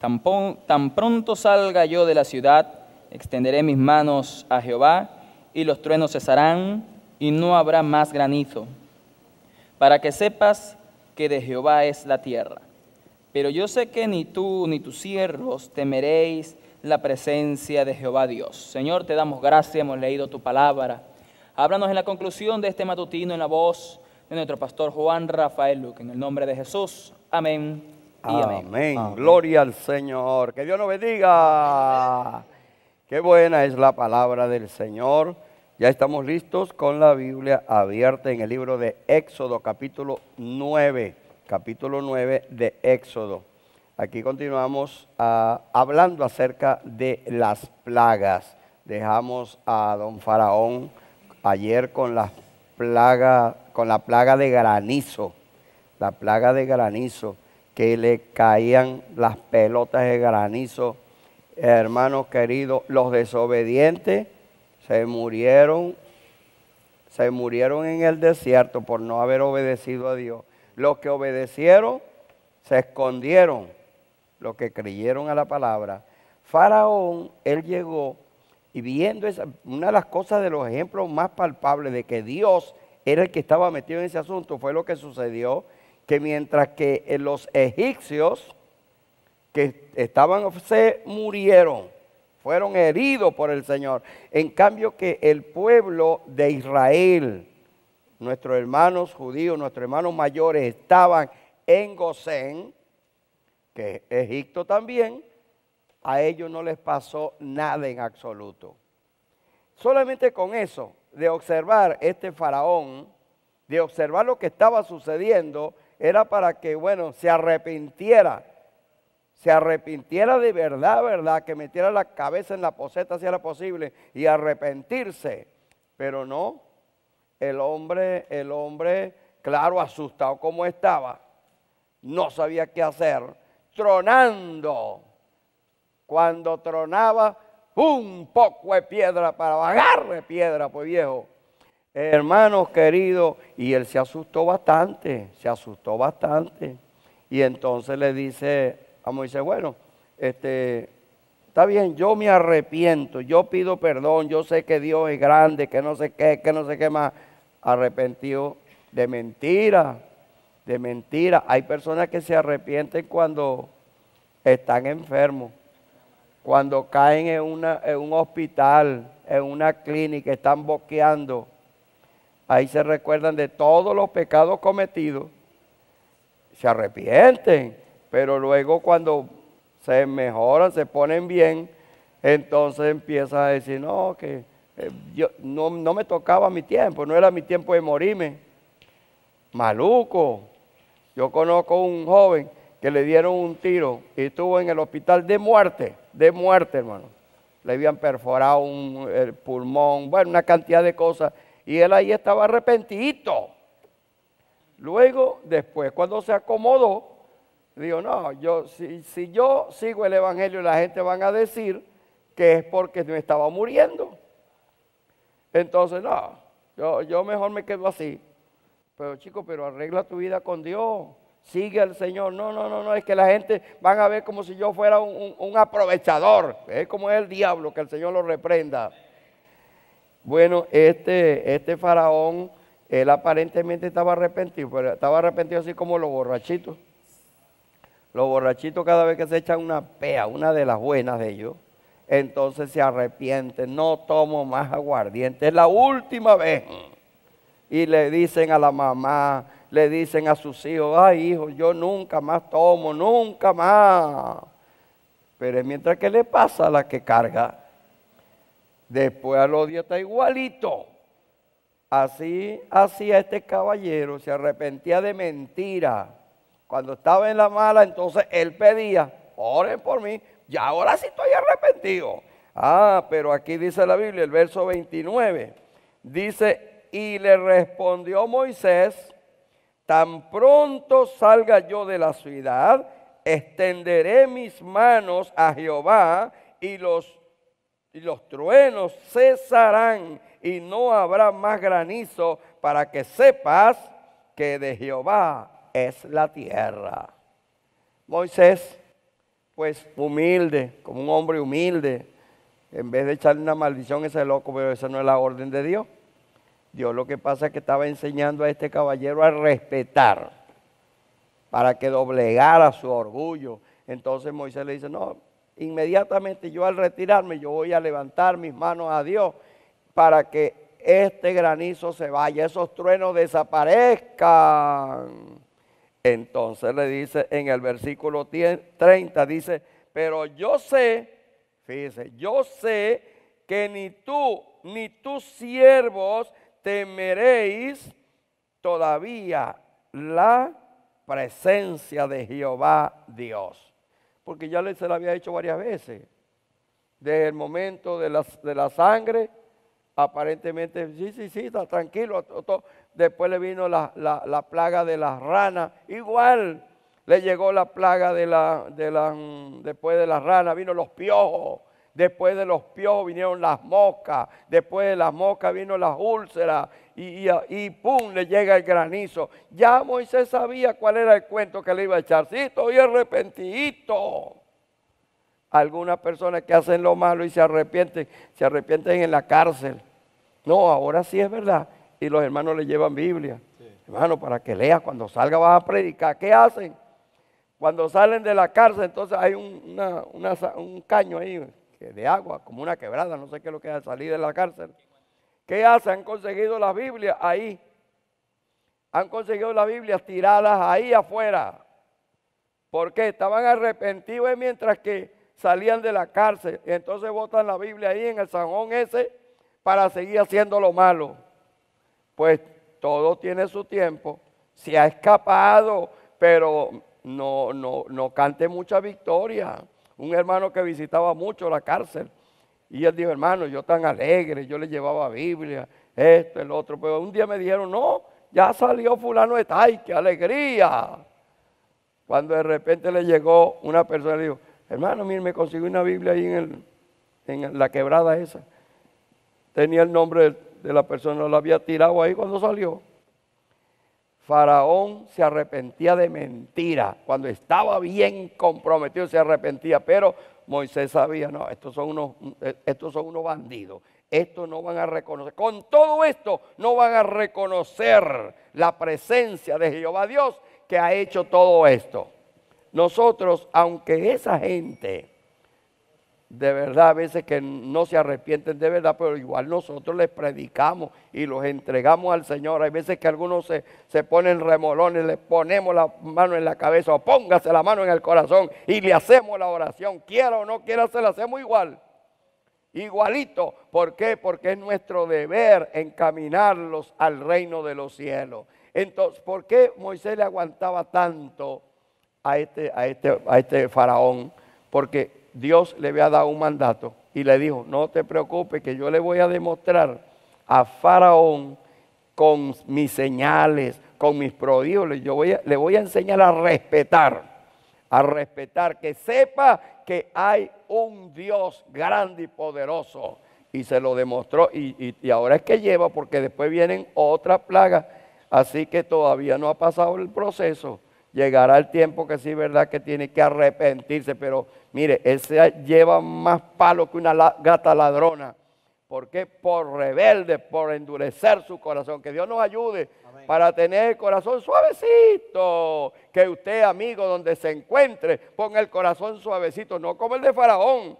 tan pronto salga yo de la ciudad, extenderé mis manos a Jehová, y los truenos cesarán, y no habrá más granizo, para que sepas que de Jehová es la tierra. Pero yo sé que ni tú ni tus siervos temeréis la presencia de Jehová Dios. Señor, te damos gracias, hemos leído tu palabra. Háblanos en la conclusión de este matutino en la voz de nuestro pastor Juan Rafael Luque. En el nombre de Jesús, amén. Y amén. Gloria al Señor. Que Dios nos bendiga. Qué buena es la palabra del Señor. Ya estamos listos con la Biblia abierta en el libro de Éxodo, capítulo 9. Capítulo 9 de Éxodo. Aquí continuamos ah, hablando acerca de las plagas. Dejamos a don Faraón ayer con la plaga, con la plaga de granizo, la plaga de granizo, que le caían las pelotas de granizo. Hermanos queridos, los desobedientes se murieron, se murieron en el desierto por no haber obedecido a Dios. Los que obedecieron se escondieron los que creyeron a la palabra. Faraón, él llegó y viendo una de las cosas de los ejemplos más palpables de que Dios era el que estaba metido en ese asunto, fue lo que sucedió, que mientras que eh, los egipcios que estaban, se murieron, fueron heridos por el Señor. En cambio que el pueblo de Israel, nuestros hermanos judíos, nuestros hermanos mayores, estaban en Gosén, que Egipto también, a ellos no les pasó nada en absoluto. Solamente con eso, de observar este faraón, de observar lo que estaba sucediendo, era para que, bueno, se arrepintiera, se arrepintiera de verdad, verdad, que metiera la cabeza en la poseta si era posible y arrepentirse. Pero no, el hombre, el hombre, claro, asustado como estaba, no sabía qué hacer tronando. Cuando tronaba, un poco de piedra para agarre piedra, pues viejo. Hermanos queridos, y él se asustó bastante, se asustó bastante. Y entonces le dice a Moisés, bueno, este, está bien, yo me arrepiento, yo pido perdón, yo sé que Dios es grande, que no sé qué, que no sé qué más. Arrepentido de mentira, de mentira, Hay personas que se arrepienten cuando están enfermos, cuando caen en, un hospital, en una clínica, están boqueando. Ahí se recuerdan de todos los pecados cometidos, se arrepienten, pero luego cuando se mejoran, se ponen bien, entonces empiezan a decir, no, que eh, yo, no, no me tocaba mi tiempo, no era mi tiempo de morirme. Maluco, yo conozco un joven que le dieron un tiro y estuvo en el hospital de muerte, de muerte, hermano. Le habían perforado el pulmón, bueno, una cantidad de cosas. Y él ahí estaba arrepentido. Luego, después, cuando se acomodó, dijo, no, yo, si, yo sigo el Evangelio, la gente van a decir que es porque me estaba muriendo. Entonces, no, yo mejor me quedo así. Pero chico, pero arregla tu vida con Dios. Sigue al Señor. No, no, no, no. Es que la gente van a ver como si yo fuera un, aprovechador. Es como es el diablo, que el Señor lo reprenda. Bueno, este, este faraón, él aparentemente estaba arrepentido, pero estaba arrepentido así como los borrachitos. Los borrachitos cada vez que se echan una pea, una de las buenas de ellos, entonces se arrepiente, No tomo más aguardiente. Es la última vez y le dicen a la mamá, le dicen a sus hijos, ay hijo, yo nunca más tomo, nunca más. Pero es mientras que le pasa a la que carga. Después al odio está igualito. Así hacía este caballero, se arrepentía de mentira. Cuando estaba en la mala, entonces él pedía, oren por mí, y ahora sí estoy arrepentido. Ah, pero aquí dice la Biblia, el verso 29, dice, y le respondió Moisés, tan pronto salga yo de la ciudad, extenderé mis manos a Jehová y los, los truenos cesarán y no habrá más granizo para que sepas que de Jehová es la tierra. Moisés, pues humilde, como un hombre humilde, en vez de echarle una maldición ese loco, pero esa no es la orden de Dios. Dios lo que pasa es que estaba enseñando a este caballero a respetar para que doblegara su orgullo. Entonces Moisés le dice, no, inmediatamente yo al retirarme, yo voy a levantar mis manos a Dios para que este granizo se vaya, esos truenos desaparezcan. Entonces le dice en el versículo 30, dice, pero yo sé, fíjese, yo sé que ni tú ni tus siervos temeréis todavía la presencia de Jehová Dios. Porque ya se lo había hecho varias veces. Desde el momento de la, de la sangre, aparentemente, sí, sí, sí, está tranquilo. Después le vino la, plaga de las ranas. Igual le llegó la plaga de la, de la, mm, después de las ranas, vino los piojos después de los piojos vinieron las moscas, después de las moscas vino las úlceras y, ¡pum! le llega el granizo. Ya Moisés sabía cuál era el cuento que le iba a echar. Sí, estoy arrepentidito. Algunas personas que hacen lo malo y se arrepienten, se arrepienten en la cárcel. No, ahora sí es verdad. Y los hermanos le llevan Biblia. Hermano, para que leas, cuando salga vas a predicar. ¿Qué hacen? Cuando salen de la cárcel, entonces hay un caño ahí de agua, como una quebrada, no sé qué es lo que es salir de la cárcel. ¿Qué hacen? Han conseguido la Biblia ahí. Han conseguido la Biblia tiradas ahí afuera. porque Estaban arrepentidos mientras que salían de la cárcel. Entonces botan la Biblia ahí en el sanjón ese para seguir haciendo lo malo. Pues todo tiene su tiempo. Se ha escapado, pero no, no, no cante mucha victoria un hermano que visitaba mucho la cárcel. Y él dijo, hermano, yo tan alegre, yo le llevaba Biblia, esto, el otro. Pero un día me dijeron, no, ya salió fulano de tal, qué alegría. Cuando de repente le llegó una persona y le dijo, hermano, mire, me consiguió una Biblia ahí en, el, en la quebrada esa. Tenía el nombre de la persona, la había tirado ahí cuando salió. Faraón se arrepentía de mentira. Cuando estaba bien comprometido se arrepentía, pero Moisés sabía, no, estos son unos, estos son unos bandidos. Estos no van a reconocer. Con todo esto no van a reconocer la presencia de Jehová Dios que ha hecho todo esto. Nosotros, aunque esa gente de verdad, a veces que no se arrepienten de verdad, pero igual nosotros les predicamos y los entregamos al Señor. Hay veces que algunos se, se ponen remolones, les ponemos la mano en la cabeza o póngase la mano en el corazón y le hacemos la oración. Quiera o no quiera, se la hacemos igual. Igualito. ¿Por qué? Porque es nuestro deber encaminarlos al reino de los cielos. Entonces, ¿por qué Moisés le aguantaba tanto a este, a este, a este faraón? Porque Dios le había dado un mandato y le dijo, no te preocupes que yo le voy a demostrar a Faraón con mis señales, con mis prodigios, yo le voy a enseñar a respetar, a respetar, que sepa que hay un Dios grande y poderoso. Y se lo demostró y ahora es que lleva porque después vienen otras plagas, así que todavía no ha pasado el proceso llegará el tiempo que sí, verdad, que tiene que arrepentirse, pero mire, él se lleva más palo que una gata ladrona. ¿Por qué? Por rebelde, por endurecer su corazón. Que Dios nos ayude para tener el corazón suavecito. Que usted, amigo, donde se encuentre, ponga el corazón suavecito, no como el de Faraón.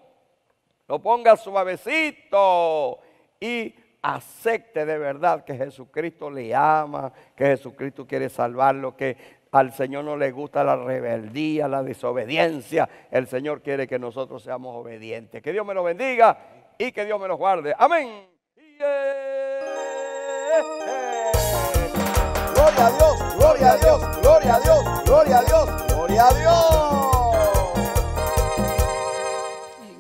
Lo ponga suavecito y acepte de verdad que Jesucristo le ama, que Jesucristo quiere salvarlo, que al Señor no le gusta la rebeldía, la desobediencia. El Señor quiere que nosotros seamos obedientes. Que Dios me lo bendiga y que Dios me los guarde. Amén. Gloria a Dios, gloria a Dios, gloria a Dios, gloria a Dios, gloria a Dios.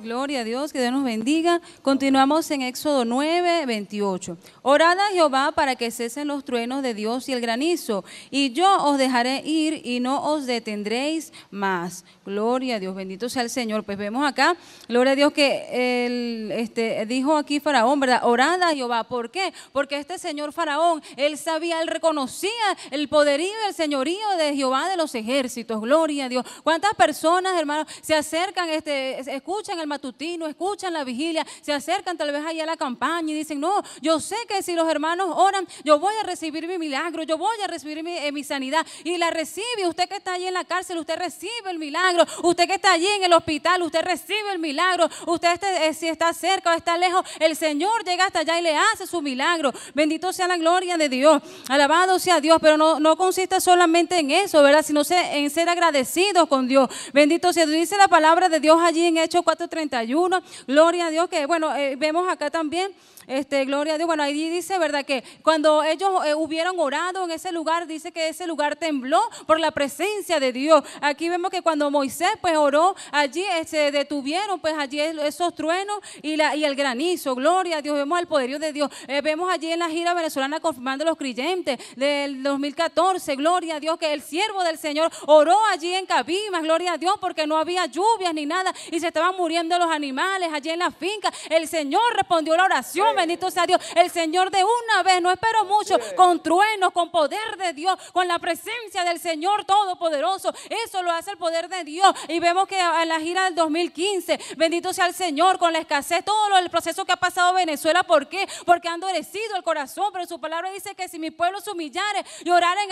Gloria a Dios, que Dios nos bendiga. Continuamos en Éxodo 9, 28. Orad a Jehová para que cesen los truenos de Dios y el granizo, y yo os dejaré ir y no os detendréis más. Gloria a Dios, bendito sea el Señor. Pues vemos acá, gloria a Dios que el, este, dijo aquí Faraón, ¿verdad? Orada a Jehová. ¿Por qué? Porque este señor Faraón, él sabía, él reconocía el poderío y el señorío de Jehová de los ejércitos. Gloria a Dios. ¿Cuántas personas, hermanos, se acercan, este, escuchan el Tutino escuchan la vigilia, se acercan tal vez ahí a la campaña y dicen, no, yo sé que si los hermanos oran, yo voy a recibir mi milagro, yo voy a recibir mi, eh, sanidad. Y la recibe, usted que está allí en la cárcel, usted recibe el milagro, usted que está allí en el hospital, usted recibe el milagro, usted este, eh, si está cerca o está lejos, el Señor llega hasta allá y le hace su milagro. Bendito sea la gloria de Dios, alabado sea Dios, pero no, no consiste solamente en eso, ¿verdad? Sino en ser agradecidos con Dios. Bendito sea Dice la palabra de Dios allí en Hechos 4.30 31. Gloria a Dios que, bueno, eh, vemos acá también este, gloria a Dios. Bueno, ahí dice, ¿verdad? Que cuando ellos eh, hubieron orado en ese lugar, dice que ese lugar tembló por la presencia de Dios. Aquí vemos que cuando Moisés pues oró, allí se este, detuvieron pues allí esos truenos y, la, y el granizo. Gloria a Dios. Vemos el poderío de Dios. Eh, vemos allí en la gira venezolana confirmando los creyentes del 2014. Gloria a Dios que el siervo del Señor oró allí en Cabimas. Gloria a Dios porque no había lluvias ni nada y se estaban muriendo los animales allí en la finca. El Señor respondió la oración bendito sea Dios. El Señor de una vez, no espero mucho, con truenos, con poder de Dios, con la presencia del Señor Todopoderoso. Eso lo hace el poder de Dios. Y vemos que a la gira del 2015, bendito sea el Señor, con la escasez, todo el proceso que ha pasado Venezuela, ¿por qué? Porque han endurecido el corazón, pero su palabra dice que si mi pueblo se humillare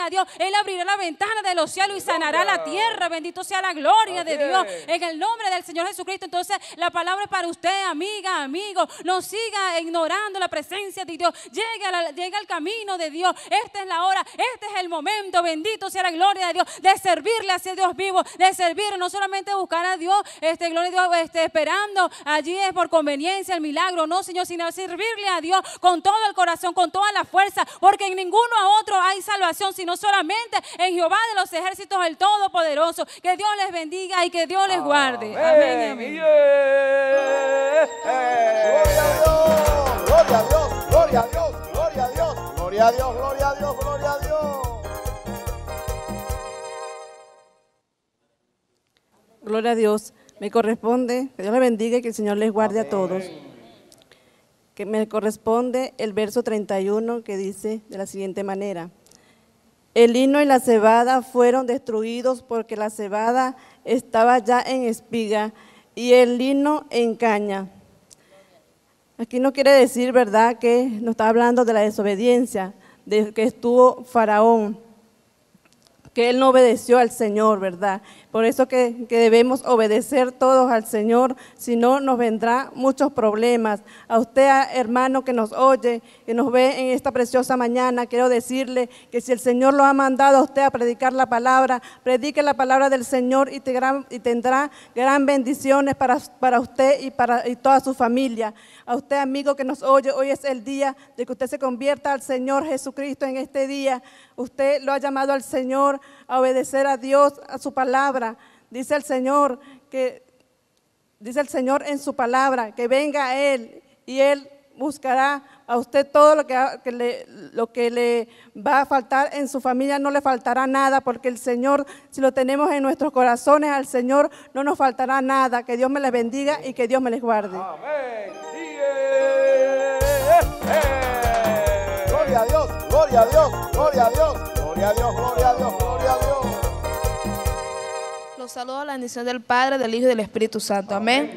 a Dios, Él abrirá la ventana de los cielos y sanará la tierra. Bendito sea la gloria de Dios. En el nombre del Señor Jesucristo. Entonces, la palabra es para usted, amiga, amigo. No siga ignorando la presencia de Dios. Llega, al camino de Dios. Esta es la hora, este es el momento. Bendito sea la gloria de Dios. De servirle hacia Dios vivo, de servir, no solamente buscar a Dios, este, gloria de Dios, este, esperando allí es por conveniencia el milagro. No, Señor, sino servirle a Dios con todo el corazón, con toda la fuerza, porque en ninguno a otro hay salvación, sino solamente en Jehová de los ejércitos, el Todopoderoso. Que Dios les bendiga y que Dios les guarde. Amén, amén. Gloria a Dios, gloria a Dios, gloria a Dios, gloria a Dios, gloria a Dios, gloria a Dios. Gloria a Dios, me corresponde, que Dios le bendiga y que el Señor les guarde a todos. Que me corresponde el verso 31 que dice de la siguiente manera. El lino y la cebada fueron destruidos porque la cebada estaba ya en espiga y el lino en caña. Aquí no quiere decir, ¿verdad?, que nos está hablando de la desobediencia, de que estuvo Faraón, que él no obedeció al Señor, ¿verdad? Por eso que, debemos obedecer todos al Señor, si no nos vendrán muchos problemas. A usted, hermano, que nos oye, que nos ve en esta preciosa mañana, quiero decirle que si el Señor lo ha mandado a usted a predicar la palabra, predique la palabra del Señor y, tendrá gran bendiciones para, usted y para y toda su familia. A usted, amigo que nos oye, hoy es el día de que usted se convierta al Señor Jesucristo en este día. Usted lo ha llamado al Señor a obedecer a Dios, a su palabra. Dice el Señor que dice el Señor en su palabra, que venga a él y él buscará a usted todo lo que, le, lo que le va a faltar en su familia, no le faltará nada, porque el Señor, si lo tenemos en nuestros corazones, al Señor no nos faltará nada. Que Dios me les bendiga y que Dios me les guarde. Amén. gloria a Dios, gloria a Dios, gloria a Dios, gloria a Dios, gloria a Dios. Los saludo a la bendición del Padre, del Hijo y del Espíritu Santo. Amén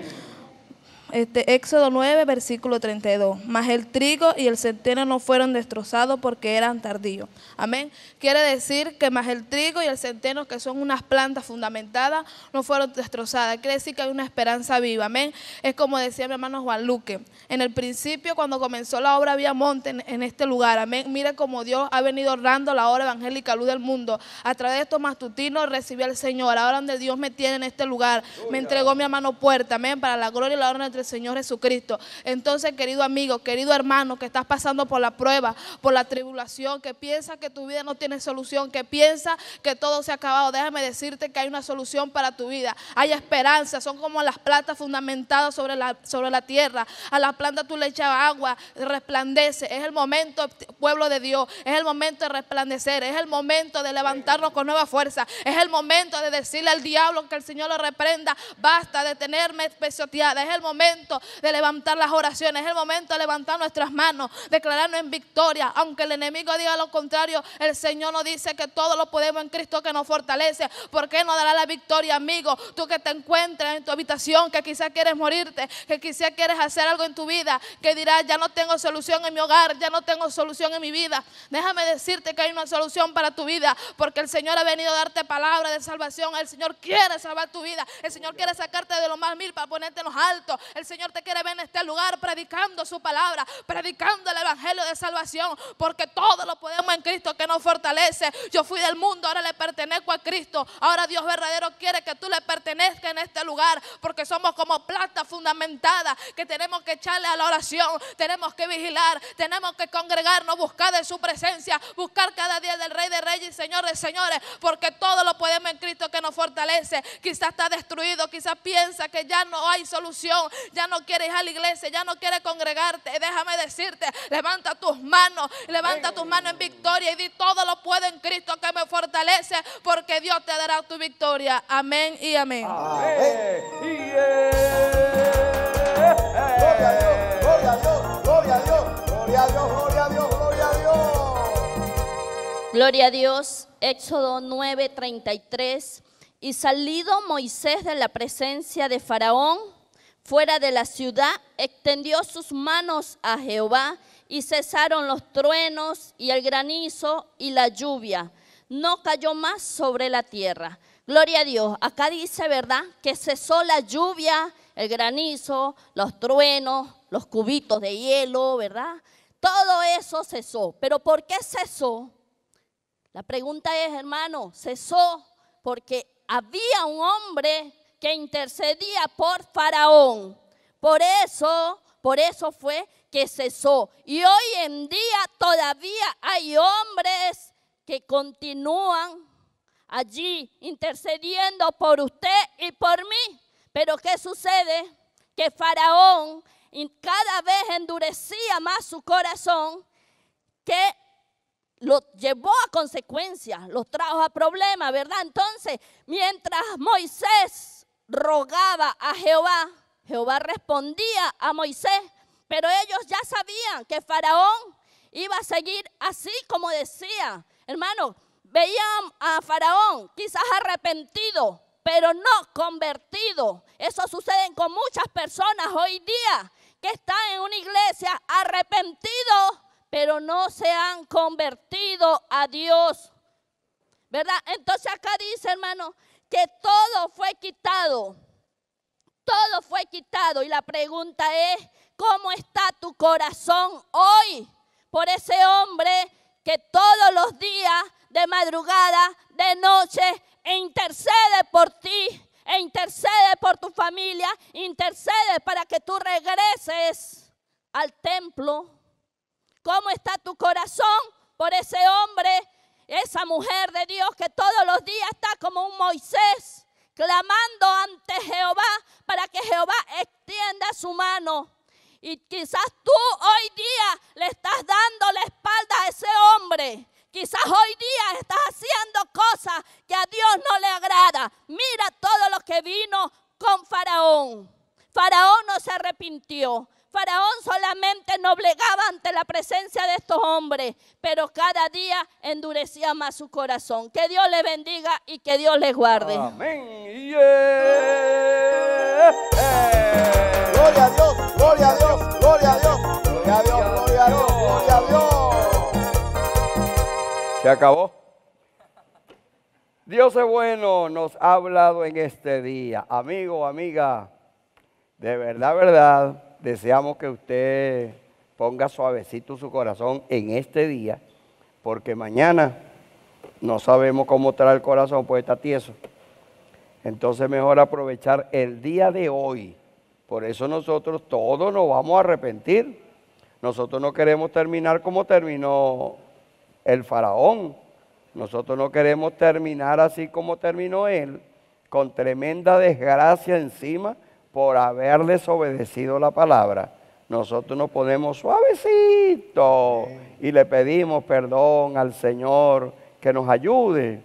este, Éxodo 9, versículo 32. Mas el trigo y el centeno no fueron destrozados porque eran tardíos. Amén. Quiere decir que más el trigo y el centeno, que son unas plantas fundamentadas, no fueron destrozadas. Quiere decir que hay una esperanza viva. Amén. Es como decía mi hermano Juan Luque. En el principio, cuando comenzó la obra, había monte en, este lugar. Amén. Mira cómo Dios ha venido orando la obra evangélica luz del mundo. A través de estos matutinos recibió al Señor. Ahora donde Dios me tiene en este lugar. Me entregó mi hermano puerta. Amén. Para la gloria y la honra tres. Señor Jesucristo. Entonces, querido amigo, querido hermano, que estás pasando por la prueba, por la tribulación, que piensa que tu vida no tiene solución, que piensa que todo se ha acabado, déjame decirte que hay una solución para tu vida. Hay esperanza, son como las plantas fundamentadas sobre la, sobre la tierra. A las plantas tú le echabas agua, resplandece. Es el momento, pueblo de Dios, es el momento de resplandecer, es el momento de levantarnos con nueva fuerza, es el momento de decirle al diablo que el Señor lo reprenda, basta de tenerme pesoteada, es el momento de levantar las oraciones, es el momento de levantar nuestras manos, declararnos en victoria. Aunque el enemigo diga lo contrario, el Señor nos dice que todo lo podemos en Cristo que nos fortalece. porque no dará la victoria, amigo? Tú que te encuentras en tu habitación, que quizás quieres morirte, que quizás quieres hacer algo en tu vida, que dirás, ya no tengo solución en mi hogar, ya no tengo solución en mi vida. Déjame decirte que hay una solución para tu vida, porque el Señor ha venido a darte palabra de salvación. El Señor quiere salvar tu vida. El Señor quiere sacarte de los más mil para ponerte en los altos. El Señor te quiere ver en este lugar predicando su palabra, predicando el evangelio de salvación, porque todo lo podemos en Cristo que nos fortalece. Yo fui del mundo, ahora le pertenezco a Cristo. Ahora Dios verdadero quiere que tú le pertenezcas en este lugar, porque somos como plata fundamentada que tenemos que echarle a la oración, tenemos que vigilar, tenemos que congregarnos, buscar de su presencia, buscar cada día del Rey de Reyes y Señores, porque todo lo podemos en Cristo que nos fortalece. Quizás está destruido, quizás piensa que ya no hay solución, ya no quieres ir a la iglesia, ya no quieres congregarte, déjame decirte, levanta tus manos, levanta tus manos en victoria y di todo lo puedo en Cristo que me fortalece, porque Dios te dará tu victoria. Amén y amén. Gloria a Dios, gloria a Dios, gloria a Dios, gloria a Dios, gloria a Dios, gloria a Dios. Gloria a Dios, Éxodo 9:33. Y salido Moisés de la presencia de Faraón, fuera de la ciudad, extendió sus manos a Jehová y cesaron los truenos y el granizo y la lluvia. No cayó más sobre la tierra. Gloria a Dios. Acá dice, ¿verdad? Que cesó la lluvia, el granizo, los truenos, los cubitos de hielo, ¿verdad? Todo eso cesó. Pero ¿por qué cesó? La pregunta es, hermano, cesó porque había un hombre que intercedía por Faraón. Por eso, por eso fue que cesó. Y hoy en día todavía hay hombres que continúan allí intercediendo por usted y por mí. Pero ¿qué sucede? Que Faraón cada vez endurecía más su corazón que lo llevó a consecuencias, los trajo a problemas, ¿verdad? Entonces, mientras Moisés rogaba a Jehová, Jehová respondía a Moisés, pero ellos ya sabían que Faraón iba a seguir así como decía. Hermano, veían a Faraón quizás arrepentido, pero no convertido. Eso sucede con muchas personas hoy día que están en una iglesia arrepentidos, pero no se han convertido a Dios. ¿Verdad? Entonces acá dice, hermano, todo fue quitado. Todo fue quitado. Y la pregunta es, ¿cómo está tu corazón hoy por ese hombre que todos los días, de madrugada, de noche, e intercede por ti, e intercede por tu familia, intercede para que tú regreses al templo? ¿Cómo está tu corazón por ese hombre esa mujer de Dios que todos los días está como un Moisés, clamando ante Jehová para que Jehová extienda su mano. Y quizás tú hoy día le estás dando la espalda a ese hombre. Quizás hoy día estás haciendo cosas que a Dios no le agrada. Mira todo lo que vino con Faraón. Faraón no se arrepintió. Faraón solamente noblegaba ante la presencia de estos hombres, pero cada día endurecía más su corazón. Que Dios le bendiga y que Dios les guarde. Amén. Eh. Gloria a Dios, gloria a Dios, gloria a Dios, gloria a Dios, gloria a Dios, gloria a Dios. Se acabó. Dios es bueno, nos ha hablado en este día. Amigo, amiga, de verdad, verdad, Deseamos que usted ponga suavecito su corazón en este día, porque mañana no sabemos cómo traer el corazón, pues está tieso. Entonces mejor aprovechar el día de hoy. Por eso nosotros todos nos vamos a arrepentir. Nosotros no queremos terminar como terminó el faraón. Nosotros no queremos terminar así como terminó él, con tremenda desgracia encima, por haber desobedecido la palabra, nosotros nos ponemos suavecito y le pedimos perdón al Señor que nos ayude,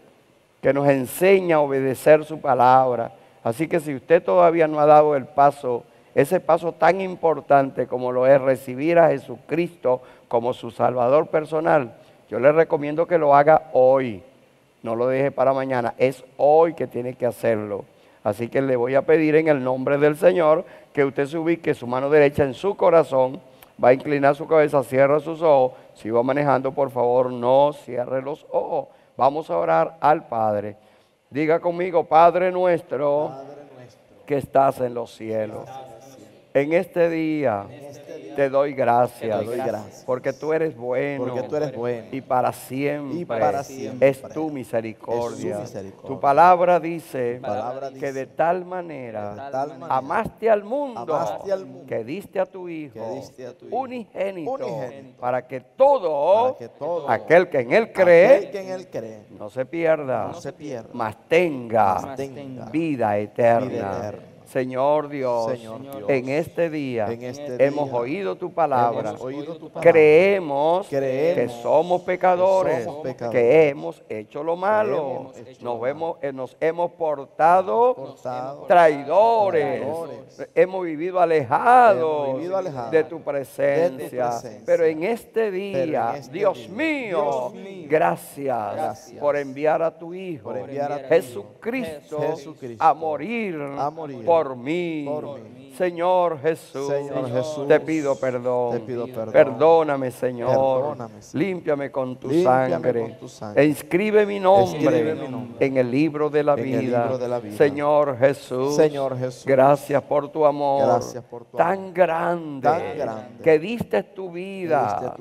que nos enseñe a obedecer su palabra. Así que si usted todavía no ha dado el paso, ese paso tan importante como lo es recibir a Jesucristo como su Salvador personal, yo le recomiendo que lo haga hoy, no lo deje para mañana, es hoy que tiene que hacerlo. Así que le voy a pedir en el nombre del Señor que usted se ubique su mano derecha en su corazón, va a inclinar su cabeza, cierra sus ojos. Si va manejando, por favor, no cierre los ojos. Vamos a orar al Padre. Diga conmigo, Padre nuestro, que estás en los cielos. En este día, este te doy gracias. Porque tú eres bueno. Y para siempre. Es tu misericordia. tu, palabra dice que de tal manera, amaste, al mundo, que diste a tu hijo, unigénito, para que todo, aquel, que en él cree, no se pierda, mas tenga, Vida eterna. Señor Dios, en este día este hemos oído tu palabra, creemos, que somos pecadores, que, hemos hecho lo malo, nos, hemos, portado, traidores, hemos vivido alejados, de, tu presencia, pero en este, este día, Dios, mío, gracias, por enviar a tu Hijo, Jesucristo, a morir, a morir por por mí. Señor, Jesús, te pido perdón. Perdóname, Señor. Límpiame, con tu, sangre. E inscribe mi nombre, en, el libro, de la vida. Señor Jesús, gracias por tu amor, Tan, grande, Que diste tu vida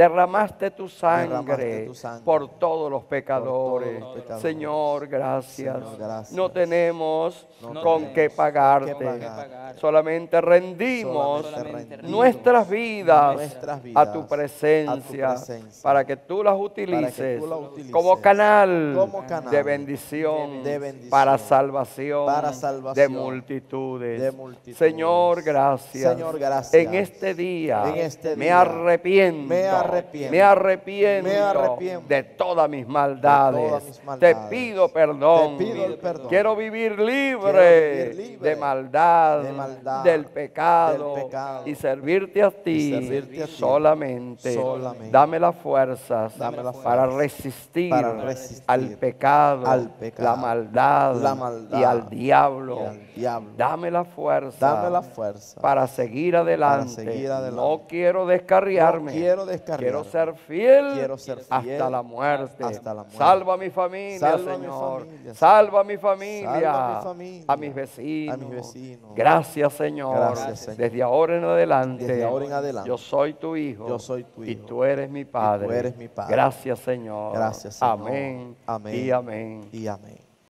Derramaste tu sangre, por, todos los pecadores. Señor, gracias. No tenemos con qué pagarte. Solamente rendimos nuestras, vidas a, tu presencia, para que tú las utilices, como, canal de, bendición, para, salvación, de, multitudes. Señor, gracias. En este día, este Me arrepiento me arrepiento, de todas mis maldades. Te, pido perdón, Quiero vivir libre, de, maldad, del pecado, y servirte a ti, solamente. Dame las fuerzas, para, resistir al pecado, la, maldad, y al diablo. Dame la fuerza, para, seguir adelante. No quiero No quiero descarriarme Quiero ser fiel, hasta, la muerte. Salva a mi familia, Señor. Salva a mi familia, A, mis vecinos. Gracias, Señor. Desde ahora en adelante. Yo soy tu hijo. Y tú eres mi padre. Gracias, Señor. Gracias, Amén. Y amén. Y amén.